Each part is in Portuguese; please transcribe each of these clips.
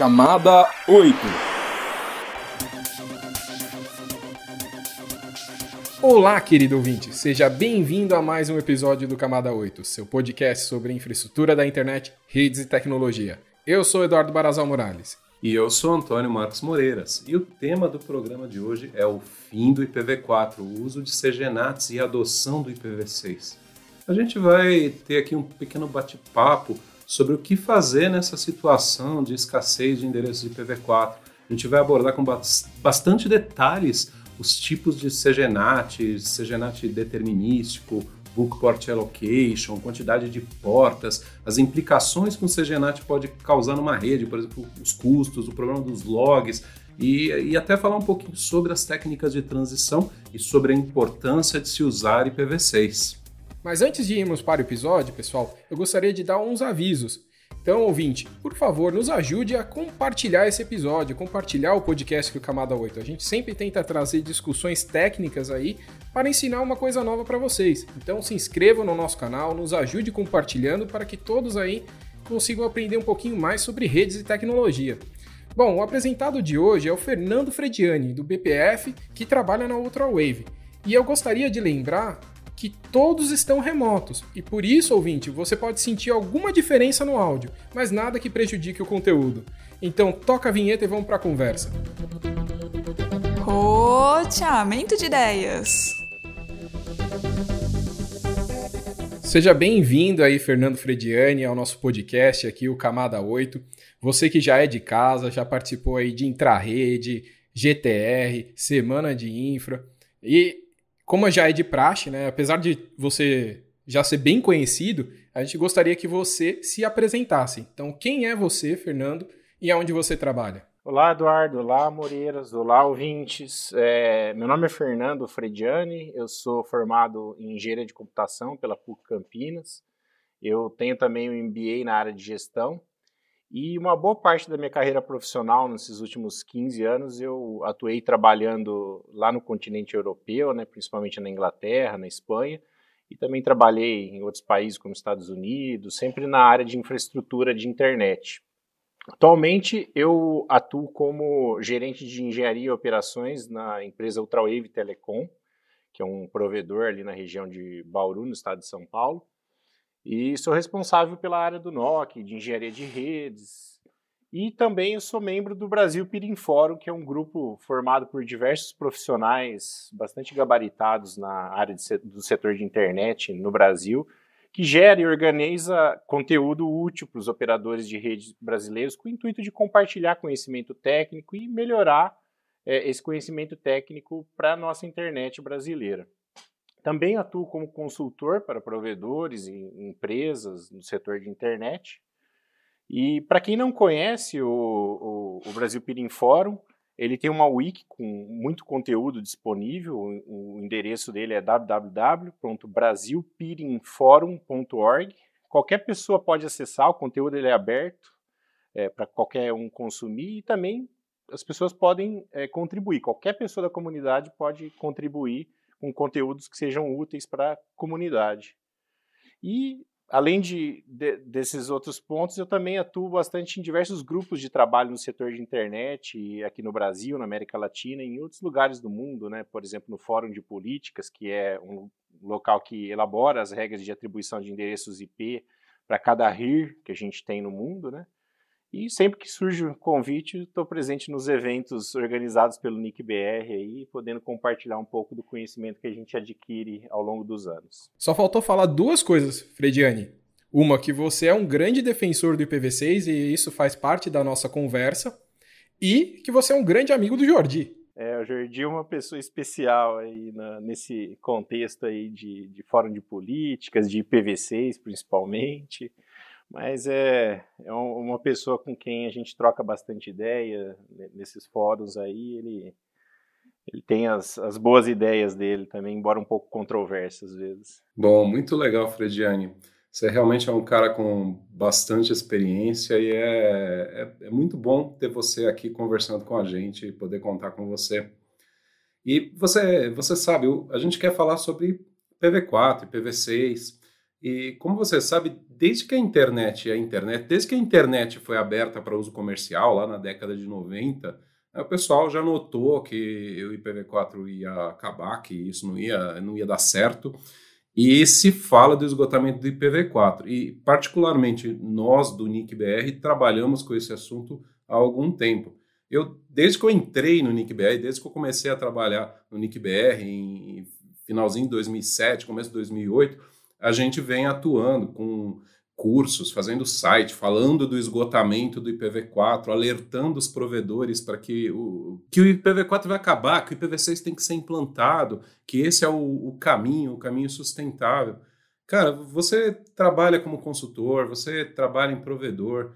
camada 8. Olá, querido ouvinte, seja bem-vindo a mais um episódio do Camada 8, seu podcast sobre infraestrutura da internet, redes e tecnologia. Eu sou Eduardo Barazal Morales. E eu sou Antônio Marcos Moreiras, e o tema do programa de hoje é o fim do IPv4, o uso de CGNATs e a adoção do IPv6. A gente vai ter aqui um pequeno bate-papo sobre o que fazer nessa situação de escassez de endereços de IPv4. A gente vai abordar com bastante detalhes os tipos de CGNAT, CGNAT determinístico, book port allocation, quantidade de portas, as implicações que um CGNAT pode causar numa rede, por exemplo, os custos, o problema dos logs, e, e até falar um pouquinho sobre as técnicas de transição e sobre a importância de se usar IPv6. Mas antes de irmos para o episódio, pessoal, eu gostaria de dar uns avisos. Então, ouvinte, por favor, nos ajude a compartilhar esse episódio, compartilhar o podcast do Camada 8. A gente sempre tenta trazer discussões técnicas aí para ensinar uma coisa nova para vocês. Então, se inscreva no nosso canal, nos ajude compartilhando para que todos aí consigam aprender um pouquinho mais sobre redes e tecnologia. Bom, o apresentado de hoje é o Fernando Frediani, do BPF, que trabalha na Ultra Wave. E eu gostaria de lembrar que todos estão remotos. E por isso, ouvinte, você pode sentir alguma diferença no áudio, mas nada que prejudique o conteúdo. Então, toca a vinheta e vamos para a conversa. Roteamento de ideias. Seja bem-vindo aí, Fernando Frediani, ao nosso podcast aqui, o Camada 8. Você que já é de casa, já participou aí de Intrarrede, GTR, Semana de Infra. E como já é de praxe, né? Apesar de você já ser bem conhecido, a gente gostaria que você se apresentasse. Então, quem é você, Fernando, e aonde você trabalha? Olá, Eduardo. Olá, Moreiras. Olá, ouvintes. É, meu nome é Fernando Frediani. Eu sou formado em engenharia de computação pela PUC Campinas. Eu tenho também um MBA na área de gestão e uma boa parte da minha carreira profissional, nesses últimos 15 anos, eu atuei trabalhando lá no continente europeu, né, principalmente na Inglaterra, na Espanha, e também trabalhei em outros países como Estados Unidos, sempre na área de infraestrutura de internet. Atualmente eu atuo como gerente de engenharia e operações na empresa Ultrawave Telecom, que é um provedor ali na região de Bauru, no estado de São Paulo. E sou responsável pela área do NOC, de engenharia de redes. E também sou membro do Brasil Pirim Fórum, que é um grupo formado por diversos profissionais bastante gabaritados na área de, do setor de internet no Brasil, que gera e organiza conteúdo útil para os operadores de redes brasileiros, com o intuito de compartilhar conhecimento técnico e melhorar é, esse conhecimento técnico para a nossa internet brasileira. Também atuo como consultor para provedores e empresas no setor de internet. E para quem não conhece o, o, o Brasil Peering Forum, ele tem uma wiki com muito conteúdo disponível. O, o endereço dele é www.brasilpeeringforum.org. Qualquer pessoa pode acessar, o conteúdo ele é aberto é, eh, para qualquer um consumir e também as pessoas podem é, contribuir. Qualquer pessoa da comunidade pode contribuir com conteúdos que sejam úteis para a comunidade. E, além de, de, desses outros pontos, eu também atuo bastante em diversos grupos de trabalho no setor de internet, aqui no Brasil, na América Latina e em outros lugares do mundo, né? por exemplo, no Fórum de Políticas, que é um local que elabora as regras de atribuição de endereços IP para cada RIR que a gente tem no mundo, né? E sempre que surge um convite, estou presente nos eventos organizados pelo NICBR aí, podendo compartilhar um pouco do conhecimento que a gente adquire ao longo dos anos. Só faltou falar duas coisas, Frediane. Uma, que você é um grande defensor do IPv6 e isso faz parte da nossa conversa. E que você é um grande amigo do Jordi. É, o Jordi é uma pessoa especial aí na, nesse contexto aí de, de fórum de políticas, de IPv6 principalmente. Mas é, é uma pessoa com quem a gente troca bastante ideia nesses fóruns aí. Ele, ele tem as, as boas ideias dele também, embora um pouco controversas às vezes. Bom, muito legal, Frediane. Você realmente é um cara com bastante experiência e é, é, é, muito bom ter você aqui conversando com a gente e poder contar com você. E você, você sabe, a gente quer falar sobre PV4 e PV6, e como você sabe, desde que a internet, a internet, desde que a internet foi aberta para uso comercial lá na década de 90, né, o pessoal já notou que o IPv4 ia acabar, que isso não ia, não ia dar certo. E se fala do esgotamento do IPv4. E, particularmente, nós do NICBR trabalhamos com esse assunto há algum tempo. Eu, desde que eu entrei no NICBR, desde que eu comecei a trabalhar no NICBR, em finalzinho de 2007, começo de 2008, a gente vem atuando com cursos, fazendo site, falando do esgotamento do IPv4, alertando os provedores para que o, que o IPv4 vai acabar, que o IPv6 tem que ser implantado, que esse é o, o caminho, o caminho sustentável. Cara, você trabalha como consultor, você trabalha em provedor.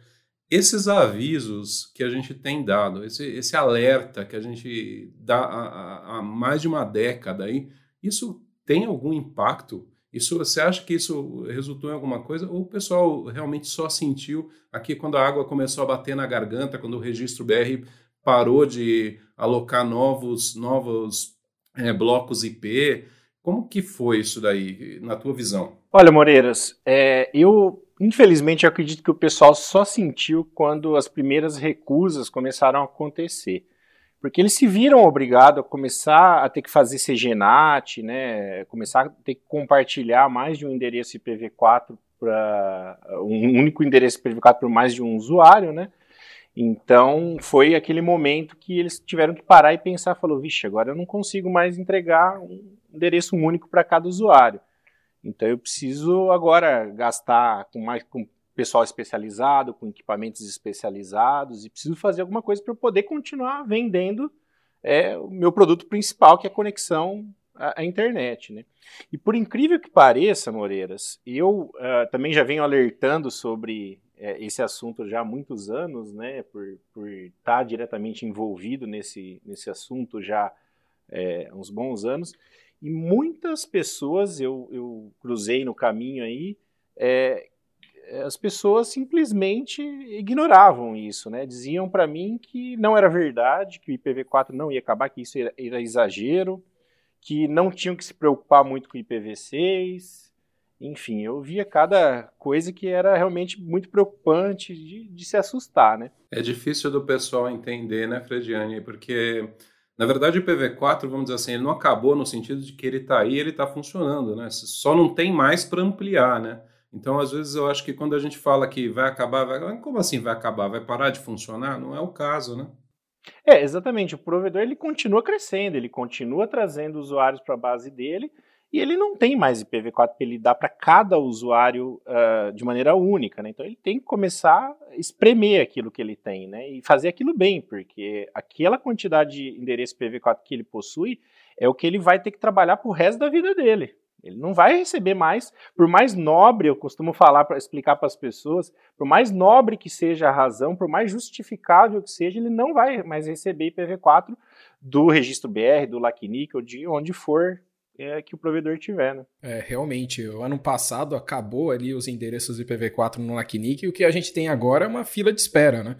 Esses avisos que a gente tem dado, esse, esse alerta que a gente dá há, há mais de uma década aí, isso tem algum impacto isso, você acha que isso resultou em alguma coisa ou o pessoal realmente só sentiu aqui quando a água começou a bater na garganta, quando o registro BR parou de alocar novos novos é, blocos IP? Como que foi isso daí, na tua visão? Olha, Moreiras, é, eu infelizmente acredito que o pessoal só sentiu quando as primeiras recusas começaram a acontecer porque eles se viram obrigados a começar a ter que fazer CGNAT, né, começar a ter que compartilhar mais de um endereço IPv4 para um único endereço IPv4 para mais de um usuário, né? Então foi aquele momento que eles tiveram que parar e pensar, falou, vixe, agora eu não consigo mais entregar um endereço único para cada usuário. Então eu preciso agora gastar com mais com pessoal especializado, com equipamentos especializados e preciso fazer alguma coisa para eu poder continuar vendendo é, o meu produto principal, que é a conexão à, à, internet. Né? E por incrível que pareça, Moreiras, eu uh, também já venho alertando sobre é, esse assunto já há muitos anos, né, por, por estar diretamente envolvido nesse, nesse assunto já é, há uns bons anos. E muitas pessoas eu, eu cruzei no caminho aí é, eh, as pessoas simplesmente ignoravam isso, né? Diziam para mim que não era verdade, que o IPv4 não ia acabar, que isso era, era exagero, que não tinham que se preocupar muito com o IPv6. Enfim, eu via cada coisa que era realmente muito preocupante de, de se assustar, né? É difícil do pessoal entender, né, Frediane? Porque na verdade, o IPv4, vamos dizer assim, ele não acabou no sentido de que ele está aí, ele está funcionando, né? Só não tem mais para ampliar, né? Então, às vezes, eu acho que quando a gente fala que vai acabar, vai... como assim vai acabar? Vai parar de funcionar? Não é o caso, né? É, exatamente. O provedor ele continua crescendo, ele continua trazendo usuários para a base dele e ele não tem mais IPv4 para ele dar para cada usuário uh, de maneira única, né? Então ele tem que começar a espremer aquilo que ele tem, né? E fazer aquilo bem, porque aquela quantidade de endereço IPv4 que ele possui é o que ele vai ter que trabalhar para o resto da vida dele. Ele não vai receber mais, por mais nobre, eu costumo falar para explicar para as pessoas, por mais nobre que seja a razão, por mais justificável que seja, ele não vai mais receber IPv4 do registro BR, do LACNIC ou de onde for é, que o provedor tiver, né? É, realmente. O ano passado acabou ali os endereços IPv4 no LACNIC e o que a gente tem agora é uma fila de espera, né?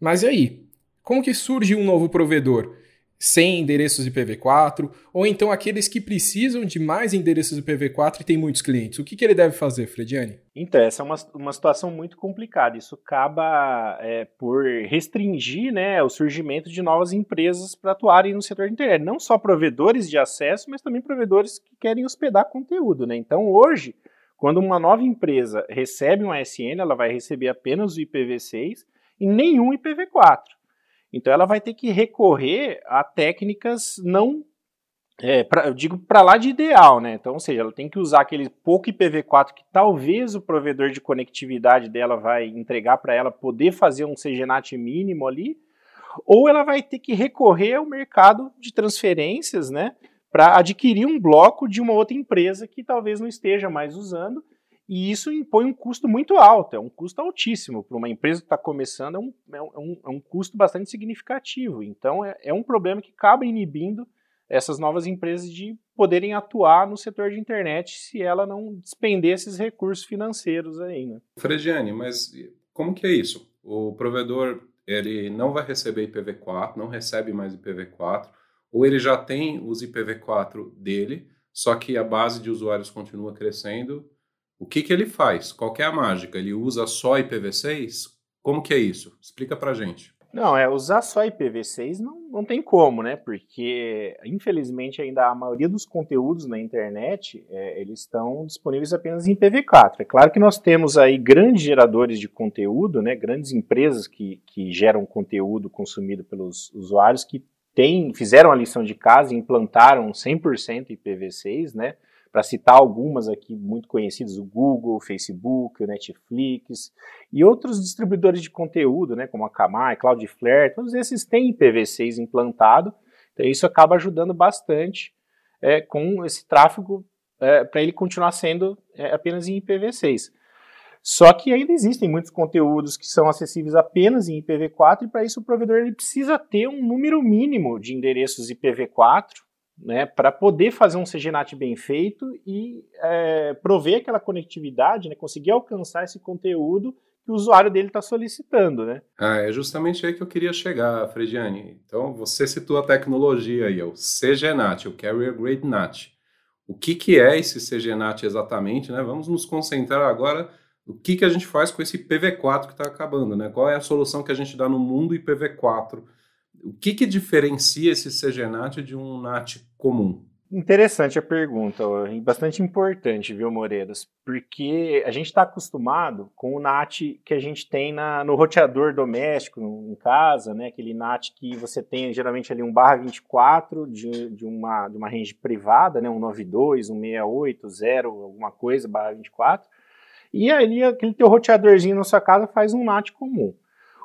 Mas e aí? Como que surge um novo provedor? sem endereços IPv4, ou então aqueles que precisam de mais endereços IPv4 e tem muitos clientes. O que, que ele deve fazer, Frediane? Então, essa é uma, uma situação muito complicada. Isso acaba é, por restringir né, o surgimento de novas empresas para atuarem no setor de internet. Não só provedores de acesso, mas também provedores que querem hospedar conteúdo. Né? Então, hoje, quando uma nova empresa recebe um ASN, ela vai receber apenas o IPv6 e nenhum IPv4. Então ela vai ter que recorrer a técnicas não, é, pra, eu digo, para lá de ideal, né? Então, ou seja, ela tem que usar aquele pouco IPv4 que talvez o provedor de conectividade dela vai entregar para ela poder fazer um CGNAT mínimo ali, ou ela vai ter que recorrer ao mercado de transferências, né? Para adquirir um bloco de uma outra empresa que talvez não esteja mais usando e isso impõe um custo muito alto, é um custo altíssimo. Para uma empresa que está começando, é, é um, é, um, é um custo bastante significativo. Então, é, é um problema que acaba inibindo essas novas empresas de poderem atuar no setor de internet se ela não despender esses recursos financeiros aí, né? Frediane, mas como que é isso? O provedor, ele não vai receber IPv4, não recebe mais IPv4, ou ele já tem os IPv4 dele, só que a base de usuários continua crescendo o que, que ele faz? Qual é a mágica? Ele usa só IPv6? Como que é isso? Explica pra gente. Não, é usar só IPv6 não, não tem como, né? Porque infelizmente ainda a maioria dos conteúdos na internet é, eles estão disponíveis apenas em IPv4. É claro que nós temos aí grandes geradores de conteúdo, né? Grandes empresas que, que geram conteúdo consumido pelos usuários que tem, fizeram a lição de casa e implantaram 100% IPv6, né? para citar algumas aqui muito conhecidas, o Google, o Facebook, o Netflix e outros distribuidores de conteúdo, né, como a Kamai, Cloudflare, todos esses têm IPv6 implantado, então isso acaba ajudando bastante é, com esse tráfego é, para ele continuar sendo é, apenas em IPv6. Só que ainda existem muitos conteúdos que são acessíveis apenas em IPv4 e para isso o provedor ele precisa ter um número mínimo de endereços IPv4 né, para poder fazer um CGNAT bem feito e é, prover aquela conectividade, né, conseguir alcançar esse conteúdo que o usuário dele está solicitando, né? Ah, é justamente aí que eu queria chegar, Frediane. Então, você citou a tecnologia aí, o CGNAT, o Carrier Grade NAT. O que, que é esse CGNAT exatamente, né? Vamos nos concentrar agora o que, que a gente faz com esse IPv4 que está acabando, né? Qual é a solução que a gente dá no mundo IPv4 o que, que diferencia esse CGNAT de um NAT comum? Interessante a pergunta, e bastante importante, viu, Moreiras? Porque a gente está acostumado com o NAT que a gente tem na, no roteador doméstico, em casa, né? Aquele NAT que você tem geralmente ali um barra 24 de, de, uma, de uma range privada, né? Um 92, um 68, 0, alguma coisa, barra 24. E ali aquele teu roteadorzinho na sua casa faz um NAT comum.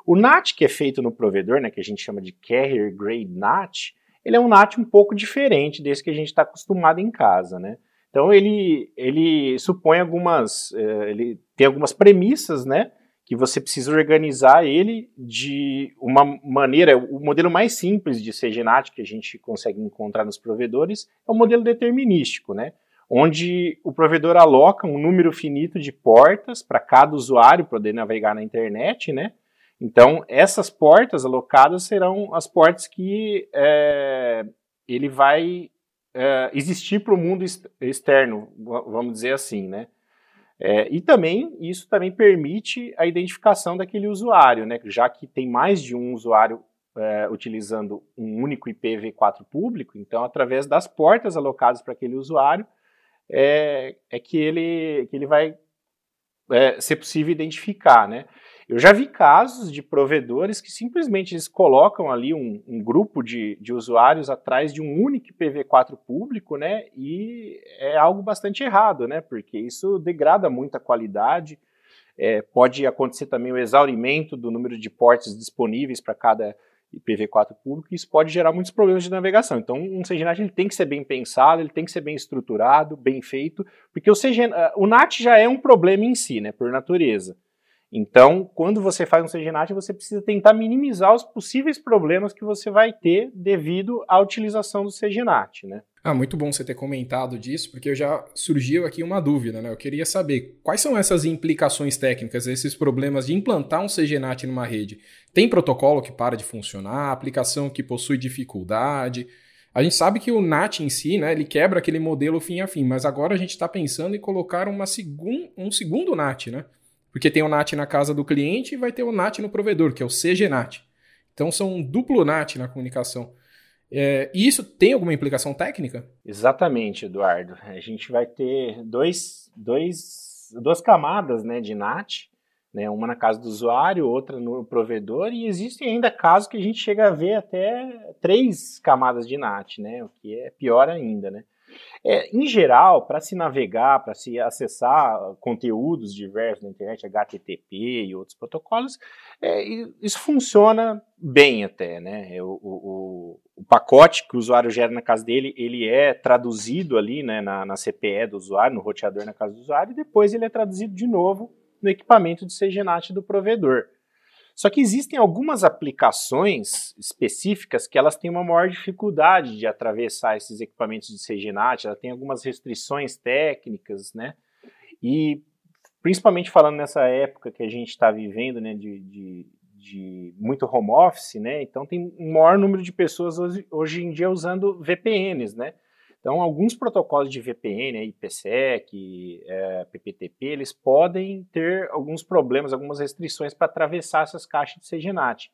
O NAT que é feito no provedor, né, que a gente chama de Carrier Grade NAT, ele é um NAT um pouco diferente desse que a gente está acostumado em casa, né? Então ele, ele supõe algumas, eh, ele tem algumas premissas, né? Que você precisa organizar ele de uma maneira, o modelo mais simples de CGNAT que a gente consegue encontrar nos provedores é o modelo determinístico, né? Onde o provedor aloca um número finito de portas para cada usuário poder navegar na internet, né? Então, essas portas alocadas serão as portas que é, ele vai é, existir para o mundo externo, vamos dizer assim, né? É, e também isso também permite a identificação daquele usuário, né? Já que tem mais de um usuário é, utilizando um único IPv4 público, então através das portas alocadas para aquele usuário é, é que ele que ele vai é, ser possível identificar, né? Eu já vi casos de provedores que simplesmente eles colocam ali um, um grupo de, de usuários atrás de um único IPv4 público, né? E é algo bastante errado, né? Porque isso degrada muito a qualidade. É, pode acontecer também o exaurimento do número de portes disponíveis para cada IPv4 público, e isso pode gerar muitos problemas de navegação. Então, um CGNAT ele tem que ser bem pensado, ele tem que ser bem estruturado, bem feito, porque o, CGN, o NAT já é um problema em si, né, por natureza. Então, quando você faz um CGNAT, você precisa tentar minimizar os possíveis problemas que você vai ter devido à utilização do CGNAT, né? Ah, muito bom você ter comentado disso, porque já surgiu aqui uma dúvida, né? Eu queria saber quais são essas implicações técnicas, esses problemas de implantar um CGNAT numa rede. Tem protocolo que para de funcionar, aplicação que possui dificuldade. A gente sabe que o NAT em si, né, ele quebra aquele modelo fim a fim, mas agora a gente está pensando em colocar uma segun, um segundo NAT, né? Porque tem o NAT na casa do cliente e vai ter o NAT no provedor, que é o CGNAT. Então são um duplo NAT na comunicação. É, e isso tem alguma implicação técnica? Exatamente, Eduardo. A gente vai ter dois, dois, duas camadas né, de NAT, né, uma na casa do usuário, outra no provedor, e existem ainda casos que a gente chega a ver até três camadas de NAT, né, o que é pior ainda. Né? É, em geral, para se navegar, para se acessar conteúdos diversos na internet, HTTP e outros protocolos, é, isso funciona bem até, né? O, o, o, pacote que o usuário gera na casa dele, ele é traduzido ali né, na, na CPE do usuário, no roteador na casa do usuário, e depois ele é traduzido de novo no equipamento de CGNAT do provedor. Só que existem algumas aplicações específicas que elas têm uma maior dificuldade de atravessar esses equipamentos de Segenat, ela tem algumas restrições técnicas, né? E principalmente falando nessa época que a gente está vivendo, né, de, de, de, muito home office, né? Então tem um maior número de pessoas hoje, hoje em dia usando VPNs, né? Então, alguns protocolos de VPN, IPsec, é, PPTP, eles podem ter alguns problemas, algumas restrições para atravessar essas caixas de CGNAT.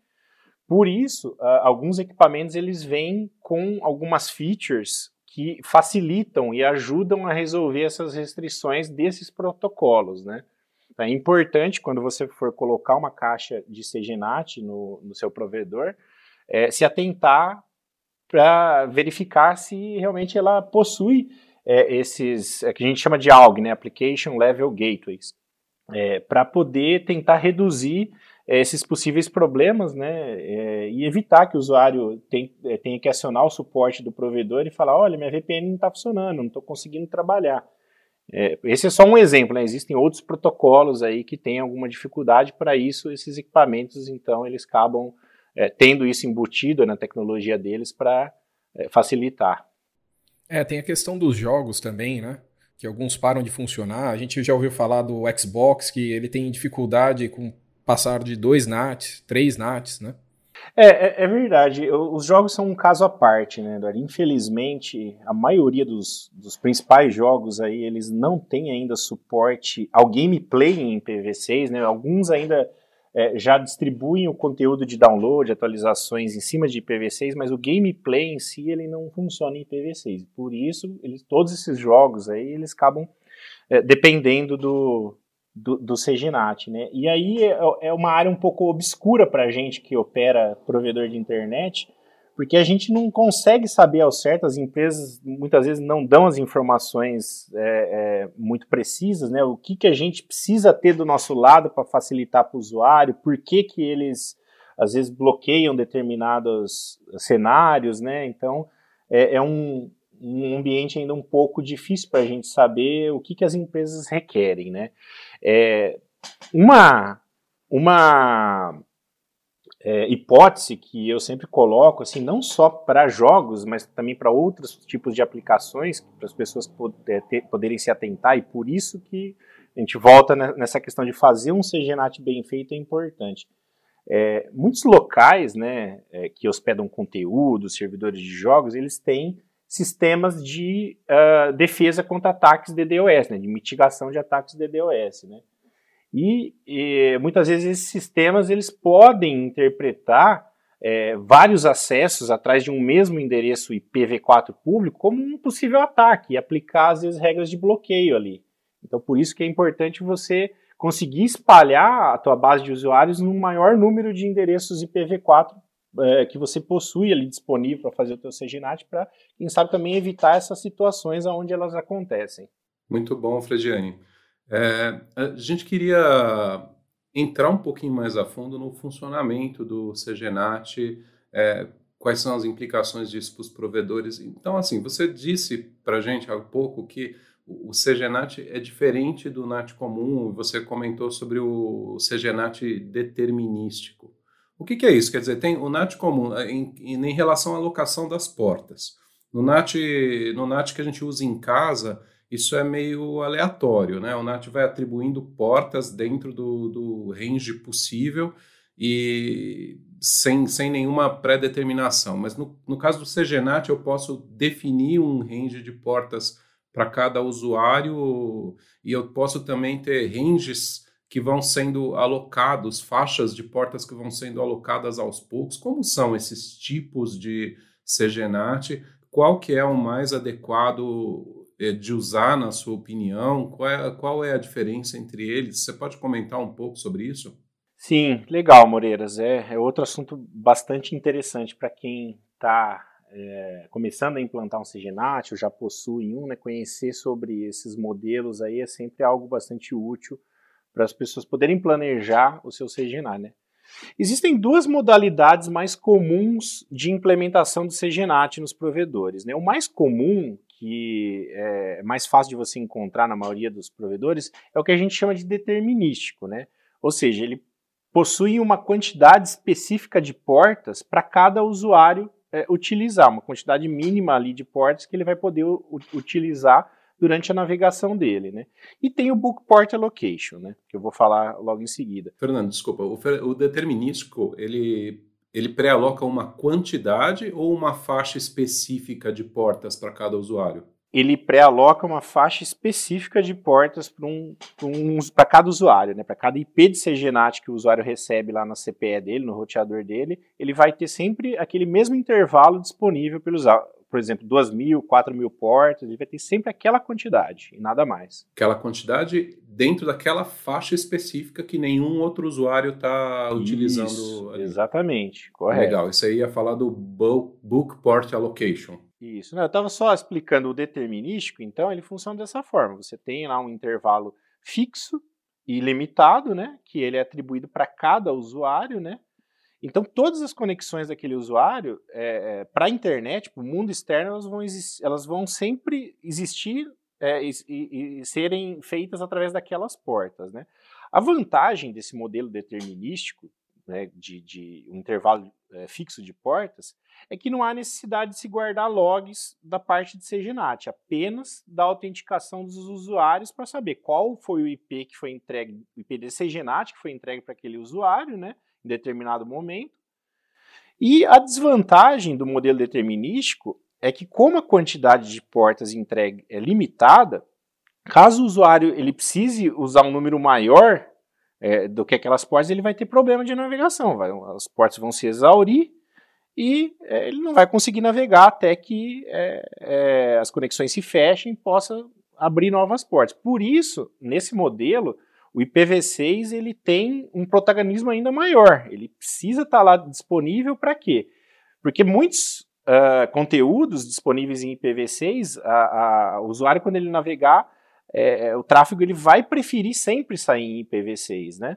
Por isso, ah, alguns equipamentos eles vêm com algumas features que facilitam e ajudam a resolver essas restrições desses protocolos, né? Então, é importante quando você for colocar uma caixa de CGNAT no, no seu provedor, é, se atentar para verificar se realmente ela possui é, esses é, que a gente chama de ALG, né, Application Level Gateways, é, para poder tentar reduzir é, esses possíveis problemas, né, é, e evitar que o usuário tem, é, tenha que acionar o suporte do provedor e falar, olha, minha VPN não está funcionando, não estou conseguindo trabalhar. esse é só um exemplo, né, existem outros protocolos aí que têm alguma dificuldade para isso, esses equipamentos, então, eles acabam é, tendo isso embutido na tecnologia deles para é, facilitar. É, tem a questão dos jogos também, né? Que alguns param de funcionar. A gente já ouviu falar do Xbox, que ele tem dificuldade com passar de dois NATs, três NATs, né? É, é, é verdade. os jogos são um caso à parte, né, Eduardo? Infelizmente, a maioria dos, dos, principais jogos aí, eles não têm ainda suporte ao gameplay em PV6, né? Alguns ainda é, já distribuem o conteúdo de download, atualizações em cima de IPv6, mas o gameplay em si ele não funciona em IPv6. Por isso, eles, todos esses jogos aí eles acabam é, dependendo do, do, do CGNAT, né? E aí é, é uma área um pouco obscura para a gente que opera provedor de internet, porque a gente não consegue saber ao certo, as empresas muitas vezes não dão as informações é, é, muito precisas, né? O que, que a gente precisa ter do nosso lado para facilitar para o usuário, por que, que eles às vezes bloqueiam determinados cenários, né? Então é, é um, um ambiente ainda um pouco difícil para a gente saber o que, que as empresas requerem, né? É, uma, uma é, hipótese que eu sempre coloco, assim, não só para jogos, mas também para outros tipos de aplicações, para as pessoas poder, é, ter, poderem se atentar, e por isso que a gente volta nessa questão de fazer um CGNAT bem feito é importante. É, muitos locais né, é, que hospedam conteúdo, servidores de jogos, eles têm sistemas de uh, defesa contra ataques DDoS, né, de mitigação de ataques DDoS. Né? E, e, muitas vezes esses sistemas eles podem interpretar é, vários acessos atrás de um mesmo endereço IPv4 público como um possível ataque e aplicar às vezes regras de bloqueio ali. Então por isso que é importante você conseguir espalhar a tua base de usuários no maior número de endereços IPv4 é, que você possui ali disponível para fazer o teu CGNAT para, quem sabe, também evitar essas situações aonde elas acontecem. Muito bom, Frediane. É, a gente queria entrar um pouquinho mais a fundo no funcionamento do CGNAT, é, quais são as implicações disso para os provedores. Então, assim, você disse para a gente há pouco que o CGNAT é diferente do NAT comum, você comentou sobre o CGNAT determinístico. O que, que é isso? Quer dizer, tem o NAT comum é, em, em relação à locação das portas. No NAT, no NAT que a gente usa em casa, isso é meio aleatório, né? O NAT vai atribuindo portas dentro do, do range possível e sem, sem nenhuma pré-determinação. Mas no, no caso do CGNAT, eu posso definir um range de portas para cada usuário e eu posso também ter ranges que vão sendo alocados, faixas de portas que vão sendo alocadas aos poucos. Como são esses tipos de CGNAT? Qual que é o mais adequado é, de usar, na sua opinião? Qual é, qual é a diferença entre eles? Você pode comentar um pouco sobre isso? Sim, legal, Moreiras. É, é outro assunto bastante interessante para quem está é, começando a implantar um CGNAT ou já possui um, né, conhecer sobre esses modelos aí é sempre algo bastante útil para as pessoas poderem planejar o seu CGNAT, né? Existem duas modalidades mais comuns de implementação do CGNAT nos provedores. Né? O mais comum, que eh, é mais fácil de você encontrar na maioria dos provedores, é o que a gente chama de determinístico, né? Ou seja, ele possui uma quantidade específica de portas para cada usuário é, utilizar, uma quantidade mínima ali de portas que ele vai poder utilizar durante a navegação dele, né? E tem o Book Port Allocation, né? Que eu vou falar logo em seguida. Fernando, desculpa, o, o determinístico, ele ele pré-aloca uma quantidade ou uma faixa específica de portas para cada usuário? Ele pré-aloca uma faixa específica de portas para um, um, cada usuário, né? para cada IP de CGNAT que o usuário recebe lá na CPE dele, no roteador dele, ele vai ter sempre aquele mesmo intervalo disponível para por exemplo, 2 mil, 4 mil portas, ele vai ter sempre aquela quantidade e nada mais. Aquela quantidade dentro daquela faixa específica que nenhum outro usuário está utilizando. Isso, exatamente, correto. Legal, isso aí ia falar do Book Port Allocation. Isso, né eu estava só explicando o determinístico, então ele funciona dessa forma. Você tem lá um intervalo fixo e limitado, né, que ele é atribuído para cada usuário, né, então, todas as conexões daquele usuário é, eh, é, eh, para a internet, para o mundo externo, elas vão, elas vão sempre existir é, e, e, e, serem feitas através daquelas portas. Né? A vantagem desse modelo determinístico, né, de, de, um intervalo fixo de portas, é que não há necessidade de se guardar logs da parte de CGNAT, apenas da autenticação dos usuários para saber qual foi o IP que foi entregue, o IP de CGNAT que foi entregue para aquele usuário, né? em determinado momento. E a desvantagem do modelo determinístico é que, como a quantidade de portas entregue é limitada, caso o usuário ele precise usar um número maior é, do que aquelas portas, ele vai ter problema de navegação. Vai, as portas vão se exaurir e é, ele não vai conseguir navegar até que é, é as conexões se fechem e possa abrir novas portas. Por isso, nesse modelo, o IPv6 ele tem um protagonismo ainda maior. Ele precisa estar tá lá disponível para quê? Porque muitos uh, conteúdos disponíveis em IPv6, a, a, o usuário quando ele navegar, é, é, o tráfego ele vai preferir sempre sair em IPv6, né?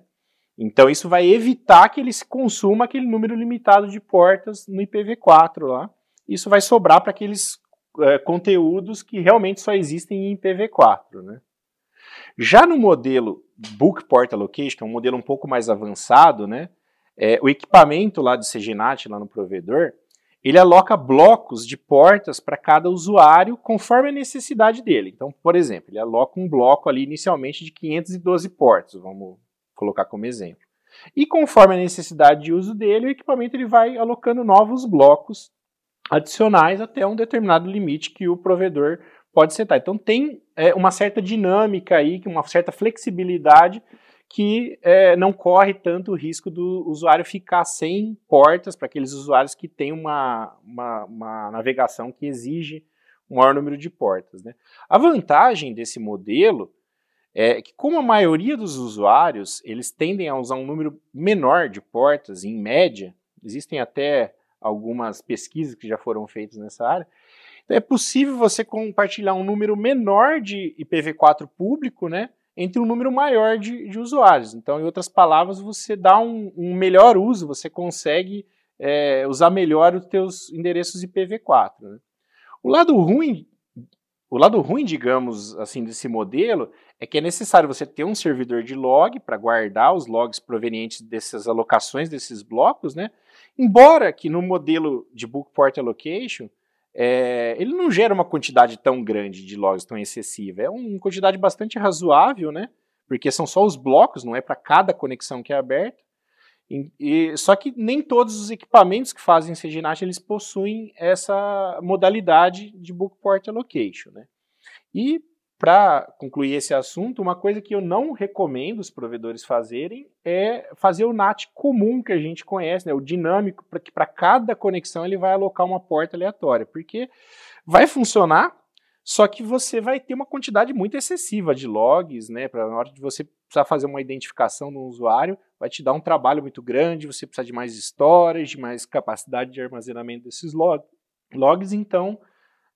Então isso vai evitar que ele se consuma aquele número limitado de portas no IPv4 lá. Isso vai sobrar para aqueles uh, conteúdos que realmente só existem em IPv4, né? Já no modelo Book Port Allocation, que é um modelo um pouco mais avançado, né, é, o equipamento lá do CGNAT, lá no provedor, ele aloca blocos de portas para cada usuário conforme a necessidade dele. Então, por exemplo, ele aloca um bloco ali inicialmente de 512 portas, vamos colocar como exemplo. E conforme a necessidade de uso dele, o equipamento ele vai alocando novos blocos adicionais até um determinado limite que o provedor pode setar. Então tem é, uma certa dinâmica aí, uma certa flexibilidade que é, não corre tanto o risco do usuário ficar sem portas para aqueles usuários que têm uma, uma, uma, navegação que exige um maior número de portas. Né? A vantagem desse modelo é que, como a maioria dos usuários, eles tendem a usar um número menor de portas, em média, existem até algumas pesquisas que já foram feitas nessa área, então, é possível você compartilhar um número menor de IPv4 público, né? Entre um número maior de, de usuários. Então, em outras palavras, você dá um, um melhor uso, você consegue é, usar melhor os teus endereços IPv4. Né? O lado ruim, o lado ruim, digamos assim, desse modelo é que é necessário você ter um servidor de log para guardar os logs provenientes dessas alocações desses blocos, né? Embora que no modelo de bookport port allocation é, ele não gera uma quantidade tão grande de logs, tão excessiva. É uma quantidade bastante razoável, né? Porque são só os blocos, não é para cada conexão que é aberta. E, e, só que nem todos os equipamentos que fazem CGNAT, eles possuem essa modalidade de book port allocation, né? E para concluir esse assunto, uma coisa que eu não recomendo os provedores fazerem é fazer o NAT comum que a gente conhece, né, o dinâmico, para que para cada conexão ele vai alocar uma porta aleatória, porque vai funcionar, só que você vai ter uma quantidade muito excessiva de logs, né, para na hora de você precisar fazer uma identificação do usuário, vai te dar um trabalho muito grande, você precisa de mais storage, de mais capacidade de armazenamento desses log, logs, então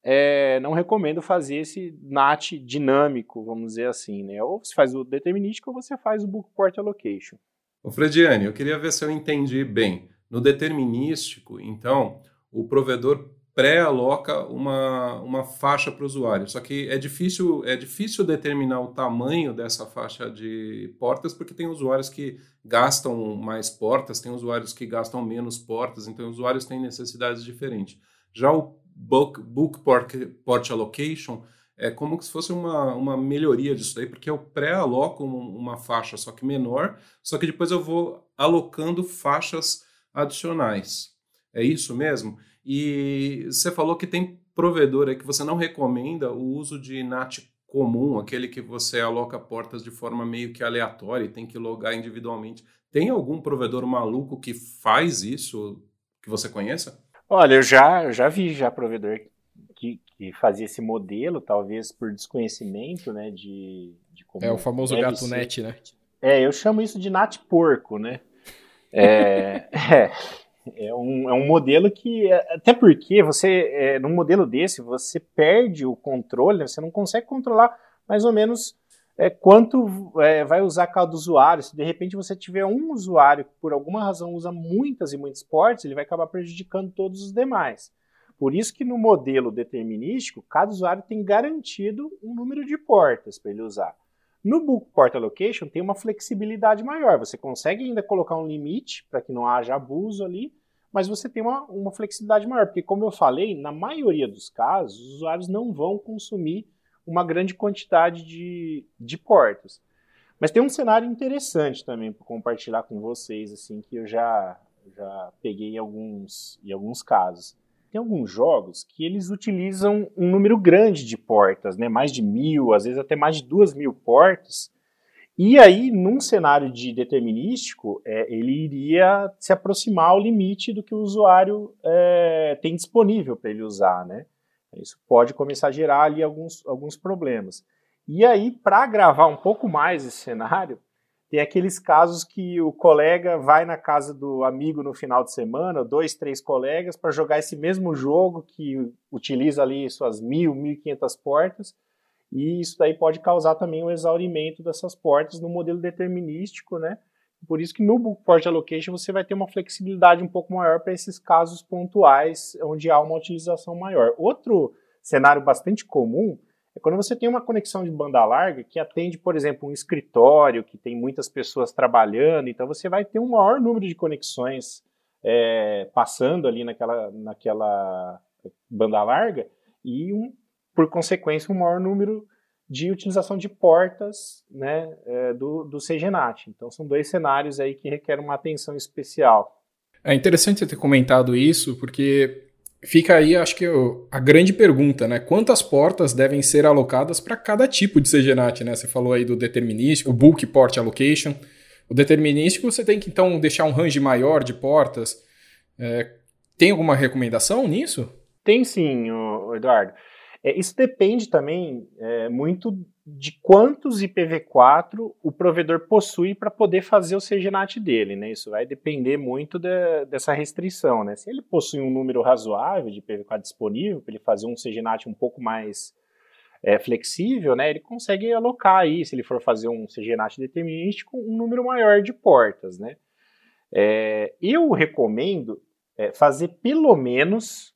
é, não recomendo fazer esse NAT dinâmico, vamos dizer assim, né? Ou você faz o determinístico ou você faz o port allocation. O Frediane, eu queria ver se eu entendi bem. No determinístico, então, o provedor pré-aloca uma, uma faixa para o usuário. Só que é difícil, é difícil determinar o tamanho dessa faixa de portas, porque tem usuários que gastam mais portas, tem usuários que gastam menos portas, então usuários têm necessidades diferentes. Já o book, book port allocation, é como se fosse uma, uma melhoria disso daí, porque eu pré-aloco uma faixa, só que menor, só que depois eu vou alocando faixas adicionais. É isso mesmo? E você falou que tem provedor aí que você não recomenda o uso de NAT comum, aquele que você aloca portas de forma meio que aleatória e tem que logar individualmente. Tem algum provedor maluco que faz isso que você conheça? Olha, eu já, já vi já provedor que, que fazia esse modelo, talvez por desconhecimento, né, de, de como... É, o famoso gato ser. net, né? É, eu chamo isso de nat porco, né? É, é, é, um, é um modelo que, até porque você, é, num modelo desse, você perde o controle, você não consegue controlar mais ou menos é, quanto é, vai usar cada usuário. Se de repente você tiver um usuário que por alguma razão usa muitas e muitos portes, ele vai acabar prejudicando todos os demais. Por isso que no modelo determinístico, cada usuário tem garantido um número de portas para ele usar. No Book Port Allocation tem uma flexibilidade maior, você consegue ainda colocar um limite para que não haja abuso ali, mas você tem uma, uma flexibilidade maior, porque como eu falei, na maioria dos casos, os usuários não vão consumir uma grande quantidade de, de portos. Mas tem um cenário interessante também para compartilhar com vocês, assim, que eu já, já peguei em alguns, em alguns casos. Tem alguns jogos que eles utilizam um número grande de portas, né? mais de mil, às vezes até mais de duas mil portas. E aí, num cenário de determinístico, é, ele iria se aproximar ao limite do que o usuário é, tem disponível para ele usar, né? Isso pode começar a gerar ali alguns, alguns problemas. E aí, para agravar um pouco mais esse cenário, tem aqueles casos que o colega vai na casa do amigo no final de semana, dois, três colegas, para jogar esse mesmo jogo que utiliza ali suas mil, mil e quinhentas portas, e isso daí pode causar também o um exaurimento dessas portas no modelo determinístico, né? Por isso que no Book Port Allocation você vai ter uma flexibilidade um pouco maior para esses casos pontuais onde há uma utilização maior. Outro cenário bastante comum é quando você tem uma conexão de banda larga que atende, por exemplo, um escritório que tem muitas pessoas trabalhando, então você vai ter um maior número de conexões é, passando ali naquela, naquela banda larga e, um, por consequência, um maior número de utilização de portas né, é, do, do CGNAT. Então, são dois cenários aí que requerem uma atenção especial. É interessante você ter comentado isso, porque fica aí, acho que eu, a grande pergunta, né? Quantas portas devem ser alocadas para cada tipo de CGNAT, né? Você falou aí do determinístico, o bulk port allocation. O determinístico, você tem que, então, deixar um range maior de portas. É, tem alguma recomendação nisso? Tem sim, Eduardo. É, isso depende também é, muito de quantos IPv4 o provedor possui para poder fazer o CGNAT dele, né? Isso vai depender muito dessa restrição, né? Se ele possui um número razoável de IPv4 disponível para ele fazer um CGNAT um pouco mais é, flexível, né? Ele consegue alocar aí, se ele for fazer um CGNAT determinístico, um número maior de portas, né? É, eu recomendo é, fazer pelo menos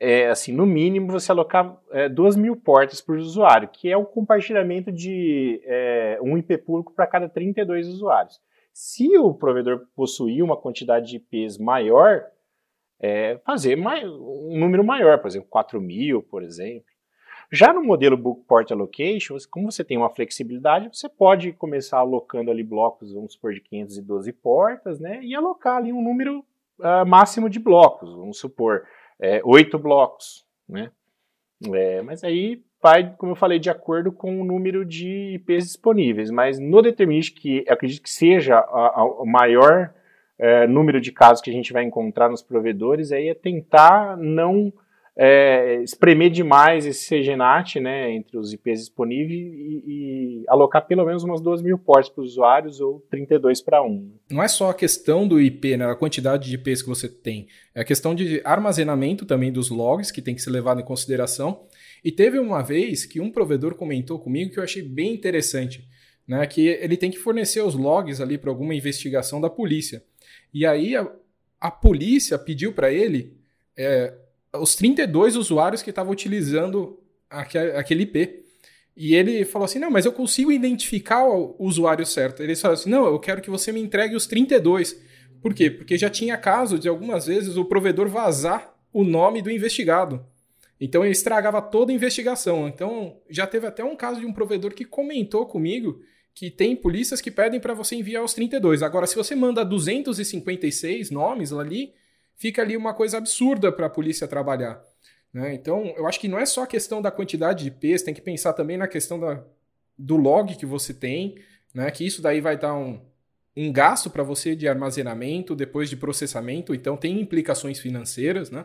é, assim, no mínimo, você alocar é, 2 mil portas por usuário, que é o compartilhamento de é, um IP público para cada 32 usuários. Se o provedor possuir uma quantidade de IPs maior, é, fazer mais um número maior, por exemplo, 4 mil, por exemplo. Já no modelo Book Port Allocation, como você tem uma flexibilidade, você pode começar alocando ali blocos, vamos supor, de 512 portas, né? E alocar ali um número uh, máximo de blocos, vamos supor, é, oito blocos, né? É, mas aí vai, como eu falei, de acordo com o número de IPs disponíveis, mas no determinístico, que acredito que seja a, a, o maior é, número de casos que a gente vai encontrar nos provedores, aí é tentar não é, espremer demais esse CGNAT, né, entre os IPs disponíveis e, e alocar pelo menos umas 2 mil portas para os usuários ou 32 para um. Não é só a questão do IP, né, a quantidade de IPs que você tem, é a questão de armazenamento também dos logs que tem que ser levado em consideração. E teve uma vez que um provedor comentou comigo que eu achei bem interessante, né, que ele tem que fornecer os logs ali para alguma investigação da polícia. E aí a, a polícia pediu para ele é, os 32 usuários que estavam utilizando aquele IP. E ele falou assim: não, mas eu consigo identificar o usuário certo. Ele falou assim: não, eu quero que você me entregue os 32. Por quê? Porque já tinha caso de algumas vezes o provedor vazar o nome do investigado. Então ele estragava toda a investigação. Então já teve até um caso de um provedor que comentou comigo que tem polícias que pedem para você enviar os 32. Agora, se você manda 256 nomes ali, fica ali uma coisa absurda para a polícia trabalhar. Né? Então, eu acho que não é só a questão da quantidade de IPs, tem que pensar também na questão da, do log que você tem, né? que isso daí vai dar um, um gasto para você de armazenamento, depois de processamento, então tem implicações financeiras, né?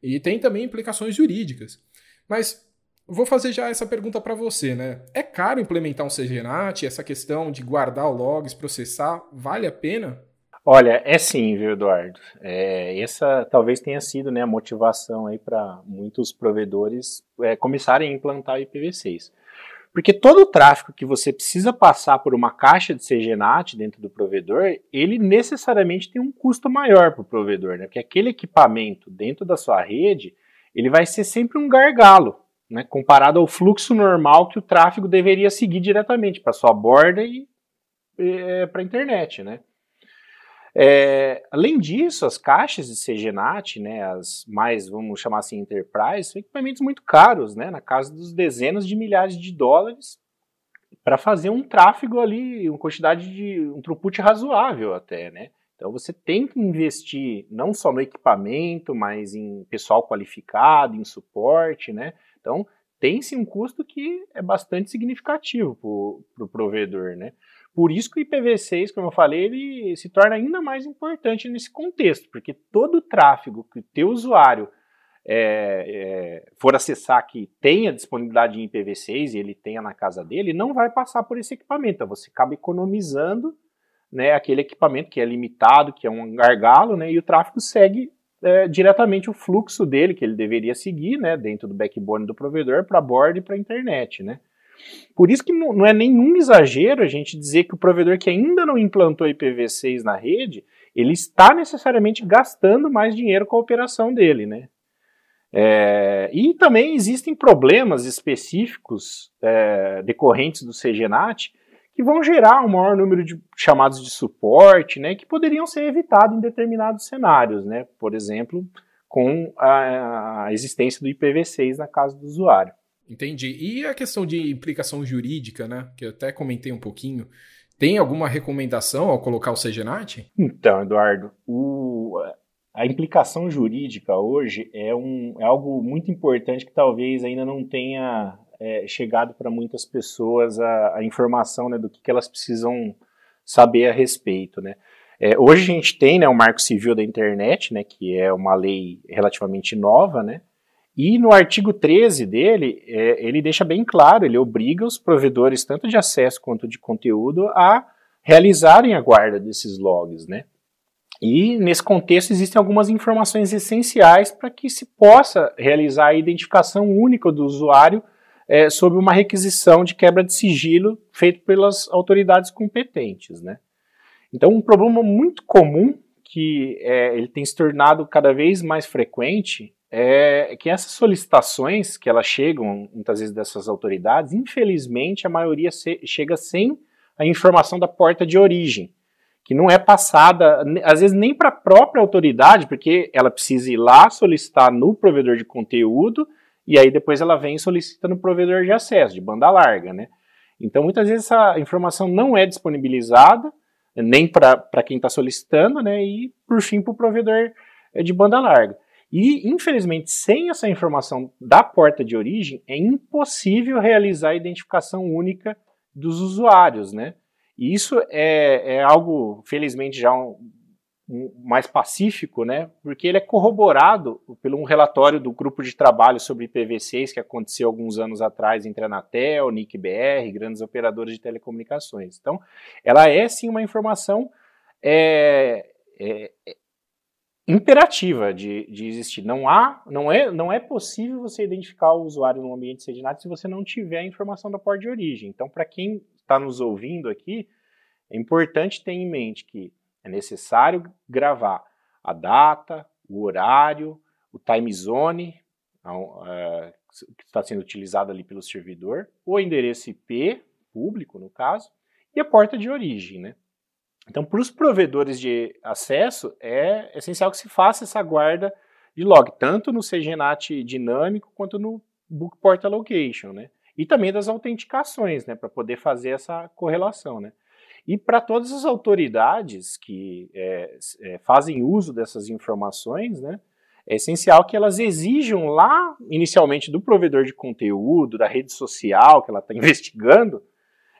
E tem também implicações jurídicas. Mas vou fazer já essa pergunta para você, né? É caro implementar um CGNAT, essa questão de guardar o logs, processar, vale a pena? Olha, é sim, viu, Eduardo? É, essa talvez tenha sido né, a motivação aí para muitos provedores é, começarem a implantar o IPv6. Porque todo o tráfego que você precisa passar por uma caixa de CGNAT dentro do provedor, ele necessariamente tem um custo maior para o provedor, né? Porque aquele equipamento dentro da sua rede, ele vai ser sempre um gargalo, né? Comparado ao fluxo normal que o tráfego deveria seguir diretamente para sua borda e é, para a internet, né? É, além disso, as caixas de CGNAT, né, as mais, vamos chamar assim, enterprise, são equipamentos muito caros, né, na casa dos dezenas de milhares de dólares, para fazer um tráfego ali, uma quantidade de, um throughput razoável até, né. Então você tem que investir não só no equipamento, mas em pessoal qualificado, em suporte, né, então tem-se um custo que é bastante significativo para o pro provedor, né. Por isso que o IPv6, como eu falei, ele se torna ainda mais importante nesse contexto, porque todo o tráfego que o teu usuário é, é, for acessar que tenha disponibilidade em IPv6 e ele tenha na casa dele, não vai passar por esse equipamento. Então você acaba economizando né, aquele equipamento que é limitado, que é um gargalo, né, e o tráfego segue é, diretamente o fluxo dele, que ele deveria seguir né, dentro do backbone do provedor, para a borda e para a internet. Né. Por isso que não é nenhum exagero a gente dizer que o provedor que ainda não implantou IPv6 na rede, ele está necessariamente gastando mais dinheiro com a operação dele, né? É, e também existem problemas específicos é, decorrentes do CGNAT que vão gerar um maior número de chamados de suporte, né, que poderiam ser evitados em determinados cenários, né, por exemplo, com a, a existência do IPv6 na casa do usuário. Entendi. E a questão de implicação jurídica, né? Que eu até comentei um pouquinho. Tem alguma recomendação ao colocar o CGNAT? Então, Eduardo, o, a implicação jurídica hoje é, um, é algo muito importante que talvez ainda não tenha é, chegado para muitas pessoas a, a informação né, do que, que, elas precisam saber a respeito. Né? É, hoje a gente tem né, o Marco Civil da Internet, né, que é uma lei relativamente nova, né, e no artigo 13 dele, é, ele deixa bem claro, ele obriga os provedores, tanto de acesso quanto de conteúdo, a realizarem a guarda desses logs, né? E nesse contexto existem algumas informações essenciais para que se possa realizar a identificação única do usuário é, sob uma requisição de quebra de sigilo feita pelas autoridades competentes, né? Então, um problema muito comum que é, ele tem se tornado cada vez mais frequente é que essas solicitações que elas chegam, muitas vezes, dessas autoridades, infelizmente, a maioria chega sem a informação da porta de origem, que não é passada, às vezes, nem para a própria autoridade, porque ela precisa ir lá solicitar no provedor de conteúdo, e aí depois ela vem e solicita no provedor de acesso, de banda larga, né? Então, muitas vezes, essa informação não é disponibilizada, nem para quem está solicitando, né? E, por fim, para o provedor eh, de banda larga. E, infelizmente, sem essa informação da porta de origem, é impossível realizar a identificação única dos usuários, né? E isso é, é algo, felizmente, já um, um, mais pacífico, né? Porque ele é corroborado pelo um relatório do grupo de trabalho sobre IPv6 que aconteceu alguns anos atrás entre a Anatel, NICBR, grandes operadoras de telecomunicações. Então, ela é sim uma informação é, é, imperativa de, de existir. Não há, não é, não é possível você identificar o usuário no ambiente Sedinato se você não tiver a informação da porta de origem. Então, para quem está nos ouvindo aqui, é importante ter em mente que é necessário gravar a data, o horário, o time zone é, que está sendo utilizado ali pelo servidor, o endereço IP público, no caso, e a porta de origem, né? Então, para os provedores de acesso, é essencial que se faça essa guarda de log, tanto no CGNAT dinâmico quanto no Book portal location, né? E também das autenticações, né? Para poder fazer essa correlação, né? E para todas as autoridades que é, é, fazem uso dessas informações, né? É essencial que elas exijam lá, inicialmente, do provedor de conteúdo, da rede social que ela está investigando,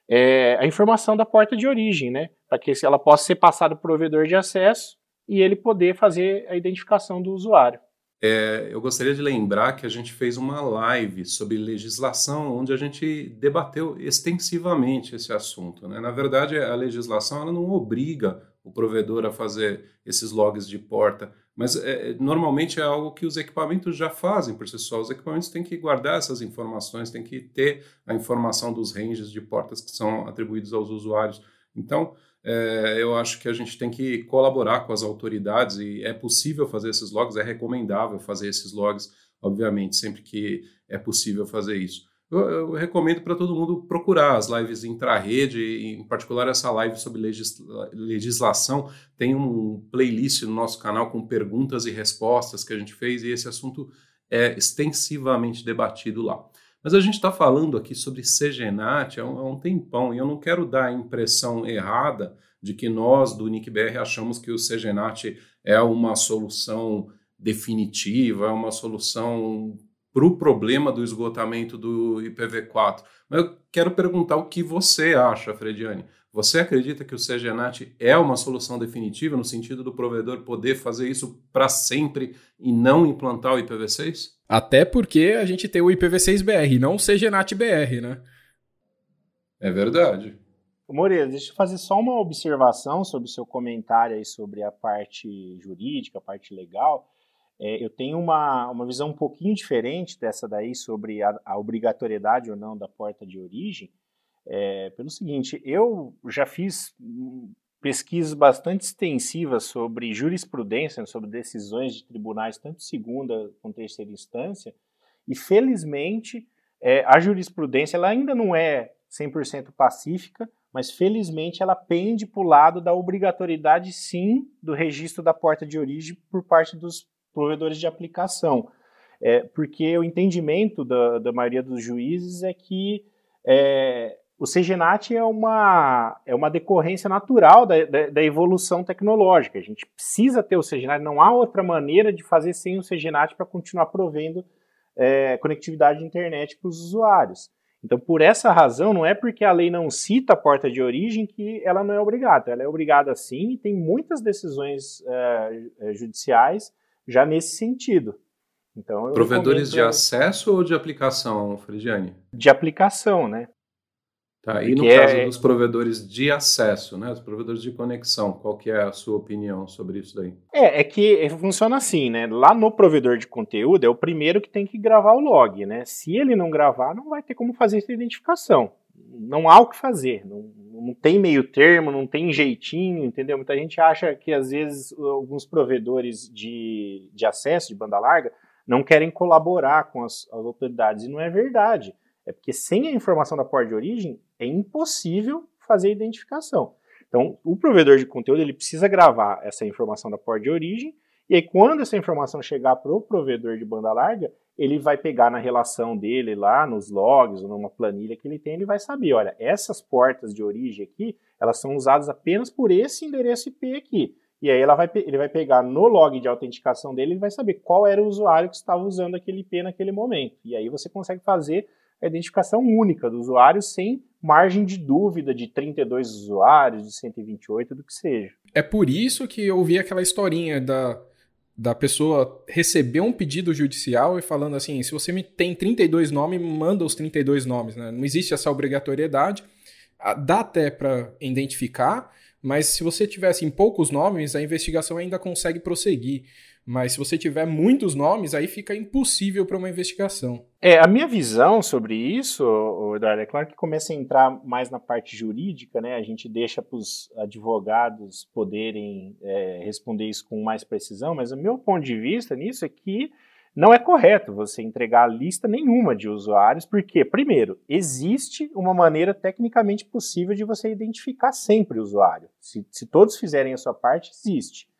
é, a informação da porta de origem, né? para que ela possa ser passada para o provedor de acesso e ele poder fazer a identificação do usuário. É, eu gostaria de lembrar que a gente fez uma live sobre legislação, onde a gente debateu extensivamente esse assunto. Né? Na verdade, a legislação ela não obriga o provedor a fazer esses logs de porta, mas é, normalmente é algo que os equipamentos já fazem por si só. Os equipamentos têm que guardar essas informações, têm que ter a informação dos ranges de portas que são atribuídos aos usuários. Então, é, eu acho que a gente tem que colaborar com as autoridades e é possível fazer esses logs, é recomendável fazer esses logs, obviamente, sempre que é possível fazer isso. Eu, eu recomendo para todo mundo procurar as lives intra-rede, em particular essa live sobre legisla legislação. Tem um playlist no nosso canal com perguntas e respostas que a gente fez e esse assunto é extensivamente debatido lá. Mas a gente está falando aqui sobre Segenat há um, há um tempão, e eu não quero dar a impressão errada de que nós do NICBR, achamos que o Segenat é uma solução definitiva, é uma solução para o problema do esgotamento do IPv4. Mas eu quero perguntar o que você acha, Frediane. Você acredita que o CGNAT é uma solução definitiva no sentido do provedor poder fazer isso para sempre e não implantar o IPv6? Até porque a gente tem o IPv6BR, não o CGNAT-BR, né? É verdade. Moreira, deixa eu fazer só uma observação sobre o seu comentário aí sobre a parte jurídica, a parte legal. É, eu tenho uma, uma visão um pouquinho diferente dessa daí sobre a, a obrigatoriedade ou não da porta de origem. É, pelo seguinte, eu já fiz pesquisas bastante extensivas sobre jurisprudência, né, sobre decisões de tribunais, tanto segunda quanto terceira instância, e felizmente é, a jurisprudência ela ainda não é 100% pacífica, mas felizmente ela pende para o lado da obrigatoriedade, sim, do registro da porta de origem por parte dos provedores de aplicação. É, porque o entendimento da, da maioria dos juízes é que é, o CGNAT é uma, é uma decorrência natural da, da, da, evolução tecnológica. A gente precisa ter o CGNAT, não há outra maneira de fazer sem o CGNAT para continuar provendo é, conectividade de internet para os usuários. Então, por essa razão, não é porque a lei não cita a porta de origem que ela não é obrigada. Ela é obrigada sim e tem muitas decisões é, é judiciais já nesse sentido. Então, Provedores recomendo... de acesso ou de aplicação, Frigiane? De aplicação, né? Tá, né, e no é... caso dos provedores de acesso, né, os provedores de conexão, qual que é a sua opinião sobre isso daí? É, é que funciona assim, né? Lá no provedor de conteúdo é o primeiro que tem que gravar o log, né? Se ele não gravar, não vai ter como fazer essa identificação. Não há o que fazer, não, não tem meio termo, não tem jeitinho, entendeu? Muita gente acha que às vezes alguns provedores de, de acesso, de banda larga, não querem colaborar com as, as autoridades, e não é verdade é porque sem a informação da porta de origem é impossível fazer a identificação. Então, o provedor de conteúdo ele precisa gravar essa informação da porta de origem e aí, quando essa informação chegar para o provedor de banda larga, ele vai pegar na relação dele lá, nos logs, ou numa planilha que ele tem, ele vai saber, olha, essas portas de origem aqui, elas são usadas apenas por esse endereço IP aqui. E aí ela vai, ele vai pegar no log de autenticação dele, e vai saber qual era o usuário que estava usando aquele IP naquele momento. E aí você consegue fazer a identificação única do usuário sem margem de dúvida de 32 usuários, de 128, do que seja. É por isso que eu ouvi aquela historinha da, da pessoa receber um pedido judicial e falando assim: se você me tem 32 nomes, manda os 32 nomes. Né? Não existe essa obrigatoriedade. Dá até para identificar, mas se você tivesse em poucos nomes, a investigação ainda consegue prosseguir. Mas se você tiver muitos nomes, aí fica impossível para uma investigação. É, a minha visão sobre isso, Eduardo, é claro que começa a entrar mais na parte jurídica, né? A gente deixa para os advogados poderem é, responder isso com mais precisão, mas o meu ponto de vista nisso é que não é correto você entregar lista nenhuma de usuários, porque, primeiro, existe uma maneira tecnicamente possível de você identificar sempre o usuário. Se, se todos fizerem a sua parte, existe.